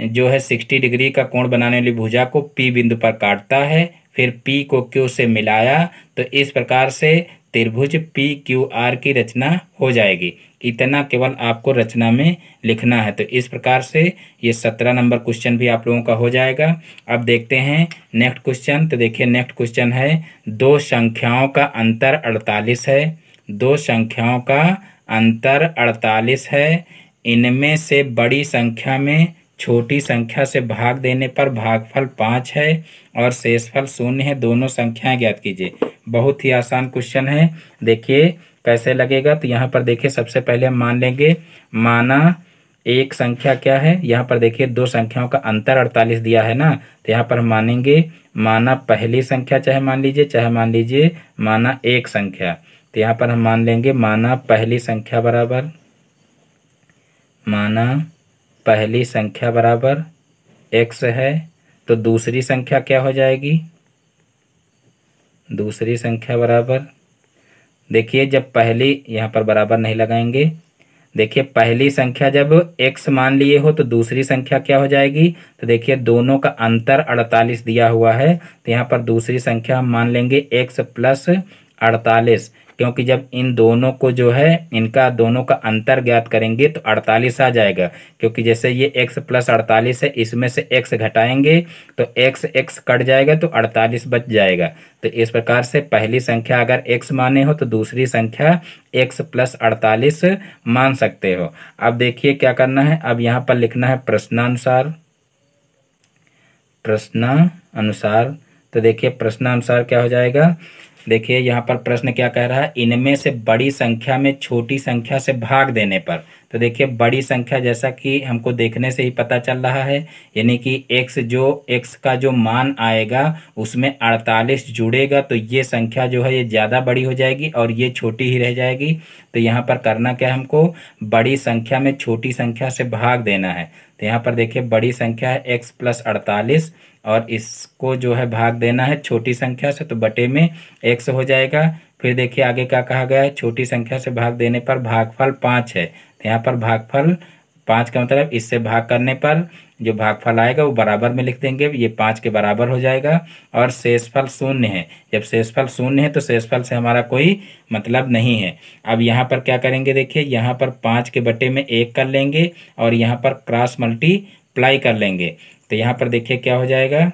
जो है 60 डिग्री का कोण बनाने वाली भुजा को पी बिंदु पर काटता है फिर पी को क्यू से मिलाया तो इस प्रकार से त्रिभुज पी क्यू आर की रचना हो जाएगी इतना केवल आपको रचना में लिखना है तो इस प्रकार से ये सत्रह नंबर क्वेश्चन भी आप लोगों का हो जाएगा अब देखते हैं नेक्स्ट क्वेश्चन तो देखिए नेक्स्ट क्वेश्चन है दो संख्याओं का अंतर अड़तालीस है दो संख्याओं का अंतर अड़तालीस है इनमें से बड़ी संख्या में छोटी संख्या से भाग देने पर भागफल पाँच है और शेषफल शून्य है दोनों संख्याएं ज्ञात कीजिए बहुत ही आसान क्वेश्चन है देखिए कैसे लगेगा तो यहाँ पर देखिए सबसे पहले हम मान लेंगे माना एक संख्या क्या है यहाँ पर देखिए दो संख्याओं का अंतर अड़तालीस दिया है ना तो यहाँ पर मानेंगे माना पहली संख्या चाहे मान लीजिए चाहे मान लीजिए माना एक संख्या तो यहाँ पर हम मान लेंगे माना पहली संख्या बराबर माना पहली संख्या बराबर एक्स है तो दूसरी संख्या क्या हो जाएगी दूसरी संख्या बराबर देखिए जब पहली यहाँ पर बराबर नहीं लगाएंगे देखिए पहली संख्या जब x मान लिए हो तो दूसरी संख्या क्या हो जाएगी तो देखिए दोनों का अंतर 48 दिया हुआ है तो यहाँ पर दूसरी संख्या हम मान लेंगे x प्लस अड़तालीस क्योंकि जब इन दोनों को जो है इनका दोनों का अंतर ज्ञात करेंगे तो अड़तालीस आ जाएगा क्योंकि जैसे ये एक्स प्लस अड़तालीस है इसमें से एक्स घटाएंगे तो एक्स एक्स कट जाएगा तो अड़तालीस बच जाएगा तो इस प्रकार से पहली संख्या अगर एक्स माने हो तो दूसरी संख्या एक्स प्लस अड़तालीस मान सकते हो अब देखिए क्या करना है अब यहाँ पर लिखना है प्रश्नानुसार प्रश्न अनुसार तो देखिए प्रश्नानुसार क्या हो जाएगा देखिए यहाँ पर प्रश्न क्या कह रहा है इनमें से बड़ी संख्या में छोटी संख्या से भाग देने पर तो देखिए बड़ी संख्या जैसा कि हमको देखने से ही पता चल रहा है यानी कि x जो x का जो मान आएगा उसमें 48 जुड़ेगा तो ये संख्या जो है ये ज़्यादा बड़ी हो जाएगी और ये छोटी ही रह जाएगी तो यहाँ पर करना क्या है हमको बड़ी संख्या में छोटी संख्या से भाग देना है तो यहाँ पर देखिए बड़ी संख्या है एक्स प्लस अड़तालीस और इसको जो है भाग देना है छोटी संख्या से तो बटे में एक हो जाएगा फिर देखिए आगे क्या कहा गया है छोटी संख्या से भाग देने पर भागफल पाँच है तो यहाँ पर भागफल पाँच का मतलब इससे भाग करने पर जो भागफल आएगा वो बराबर में लिख देंगे ये पाँच के बराबर हो जाएगा और शेषफल शून्य है जब शेषफल शून्य है तो शेषफल से हमारा कोई मतलब नहीं है अब यहाँ पर क्या करेंगे देखिए यहाँ पर पाँच के बटे में एक कर लेंगे और यहाँ पर क्रॉस मल्टीप्लाई कर लेंगे तो यहाँ पर देखिए क्या हो जाएगा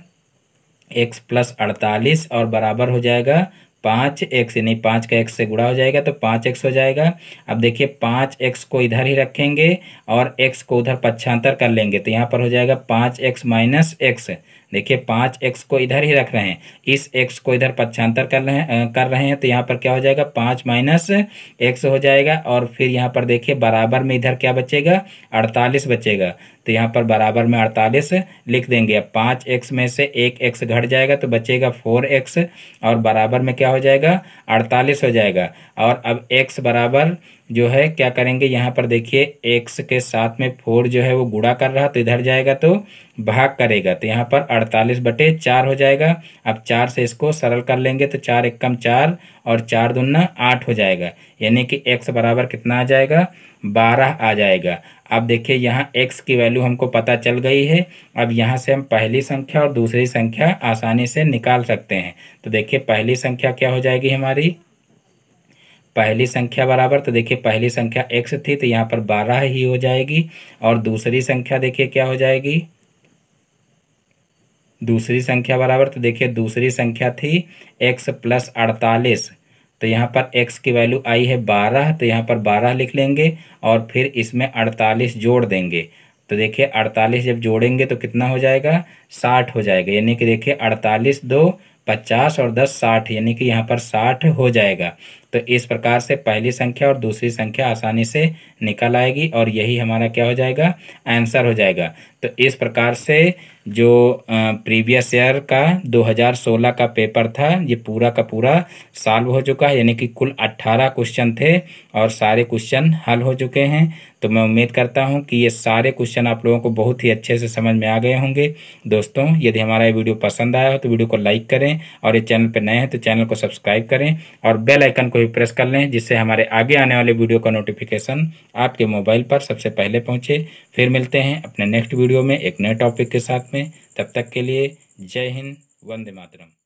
एक्स प्लस अड़तालीस और बराबर हो जाएगा पाँच एक्स यानी पाँच का एक्स से गुड़ा हो जाएगा तो पाँच एक्स हो जाएगा अब देखिए पाँच एक्स को इधर ही रखेंगे और एक्स को उधर पक्षांतर कर लेंगे तो यहाँ पर हो जाएगा पाँच एक्स माइनस एक्स देखिए पाँच एक्स को इधर ही रख रहे हैं इस एक्स को इधर पक्षांतर कर रहे हैं कर रहे हैं तो यहाँ पर क्या हो जाएगा पाँच माइनस एक्स हो जाएगा और फिर यहाँ पर देखिए बराबर में इधर क्या बचेगा अड़तालीस बचेगा तो यहाँ पर बराबर में अड़तालीस लिख देंगे अब पाँच एक्स में से एक एक्स घट जाएगा तो बचेगा फोर एक्स और बराबर में क्या हो जाएगा अड़तालीस हो जाएगा और अब एक्स बराबर जो है क्या करेंगे यहाँ पर देखिए एक्स के साथ में फोर जो है वो गुड़ा कर रहा तो इधर जाएगा तो भाग करेगा तो यहाँ पर अड़तालीस बटे चार हो जाएगा अब चार से इसको सरल कर लेंगे तो चार एक कम चार और चार दुना आठ हो जाएगा यानी कि एक्स बराबर कितना आ जाएगा बारह आ जाएगा अब देखिए यहाँ x की वैल्यू हमको पता चल गई है अब यहाँ से हम पहली संख्या और दूसरी संख्या आसानी से निकाल सकते हैं तो देखिए पहली संख्या क्या हो जाएगी हमारी पहली संख्या बराबर तो देखिए पहली संख्या एक्स थी तो यहाँ पर बारह ही हो जाएगी और दूसरी संख्या देखिए क्या हो जाएगी दूसरी संख्या बराबर तो देखिए दूसरी संख्या थी एक्स प्लस अड़तालीस तो यहाँ पर x की वैल्यू आई है बारह तो यहाँ पर बारह लिख लेंगे और फिर इसमें अड़तालीस जोड़ देंगे तो देखिए अड़तालीस जब जोड़ेंगे तो कितना हो जाएगा साठ हो जाएगा यानी कि देखिए अड़तालीस दो पचास और दस साठ यानी कि यहाँ पर साठ हो जाएगा तो इस प्रकार से पहली संख्या और दूसरी संख्या आसानी से निकल आएगी और यही हमारा क्या हो जाएगा आंसर हो जाएगा तो इस प्रकार से जो प्रीवियस ईयर का 2016 का पेपर था ये पूरा का पूरा सॉल्व हो चुका है यानी कि कुल 18 क्वेश्चन थे और सारे क्वेश्चन हल हो चुके हैं तो मैं उम्मीद करता हूं कि ये सारे क्वेश्चन आप लोगों को बहुत ही अच्छे से समझ में आ गए होंगे दोस्तों यदि हमारा ये वीडियो पसंद आया हो तो वीडियो को लाइक करें और ये चैनल पर नए हैं तो चैनल को सब्सक्राइब करें और बेल आइकन को भी प्रेस कर लें जिससे हमारे आगे आने वाले वीडियो का नोटिफिकेशन आपके मोबाइल पर सबसे पहले पहुँचे फिर मिलते हैं अपने नेक्स्ट वीडियो में एक नए टॉपिक के साथ में तब तक के लिए जय हिंद वंदे मातरम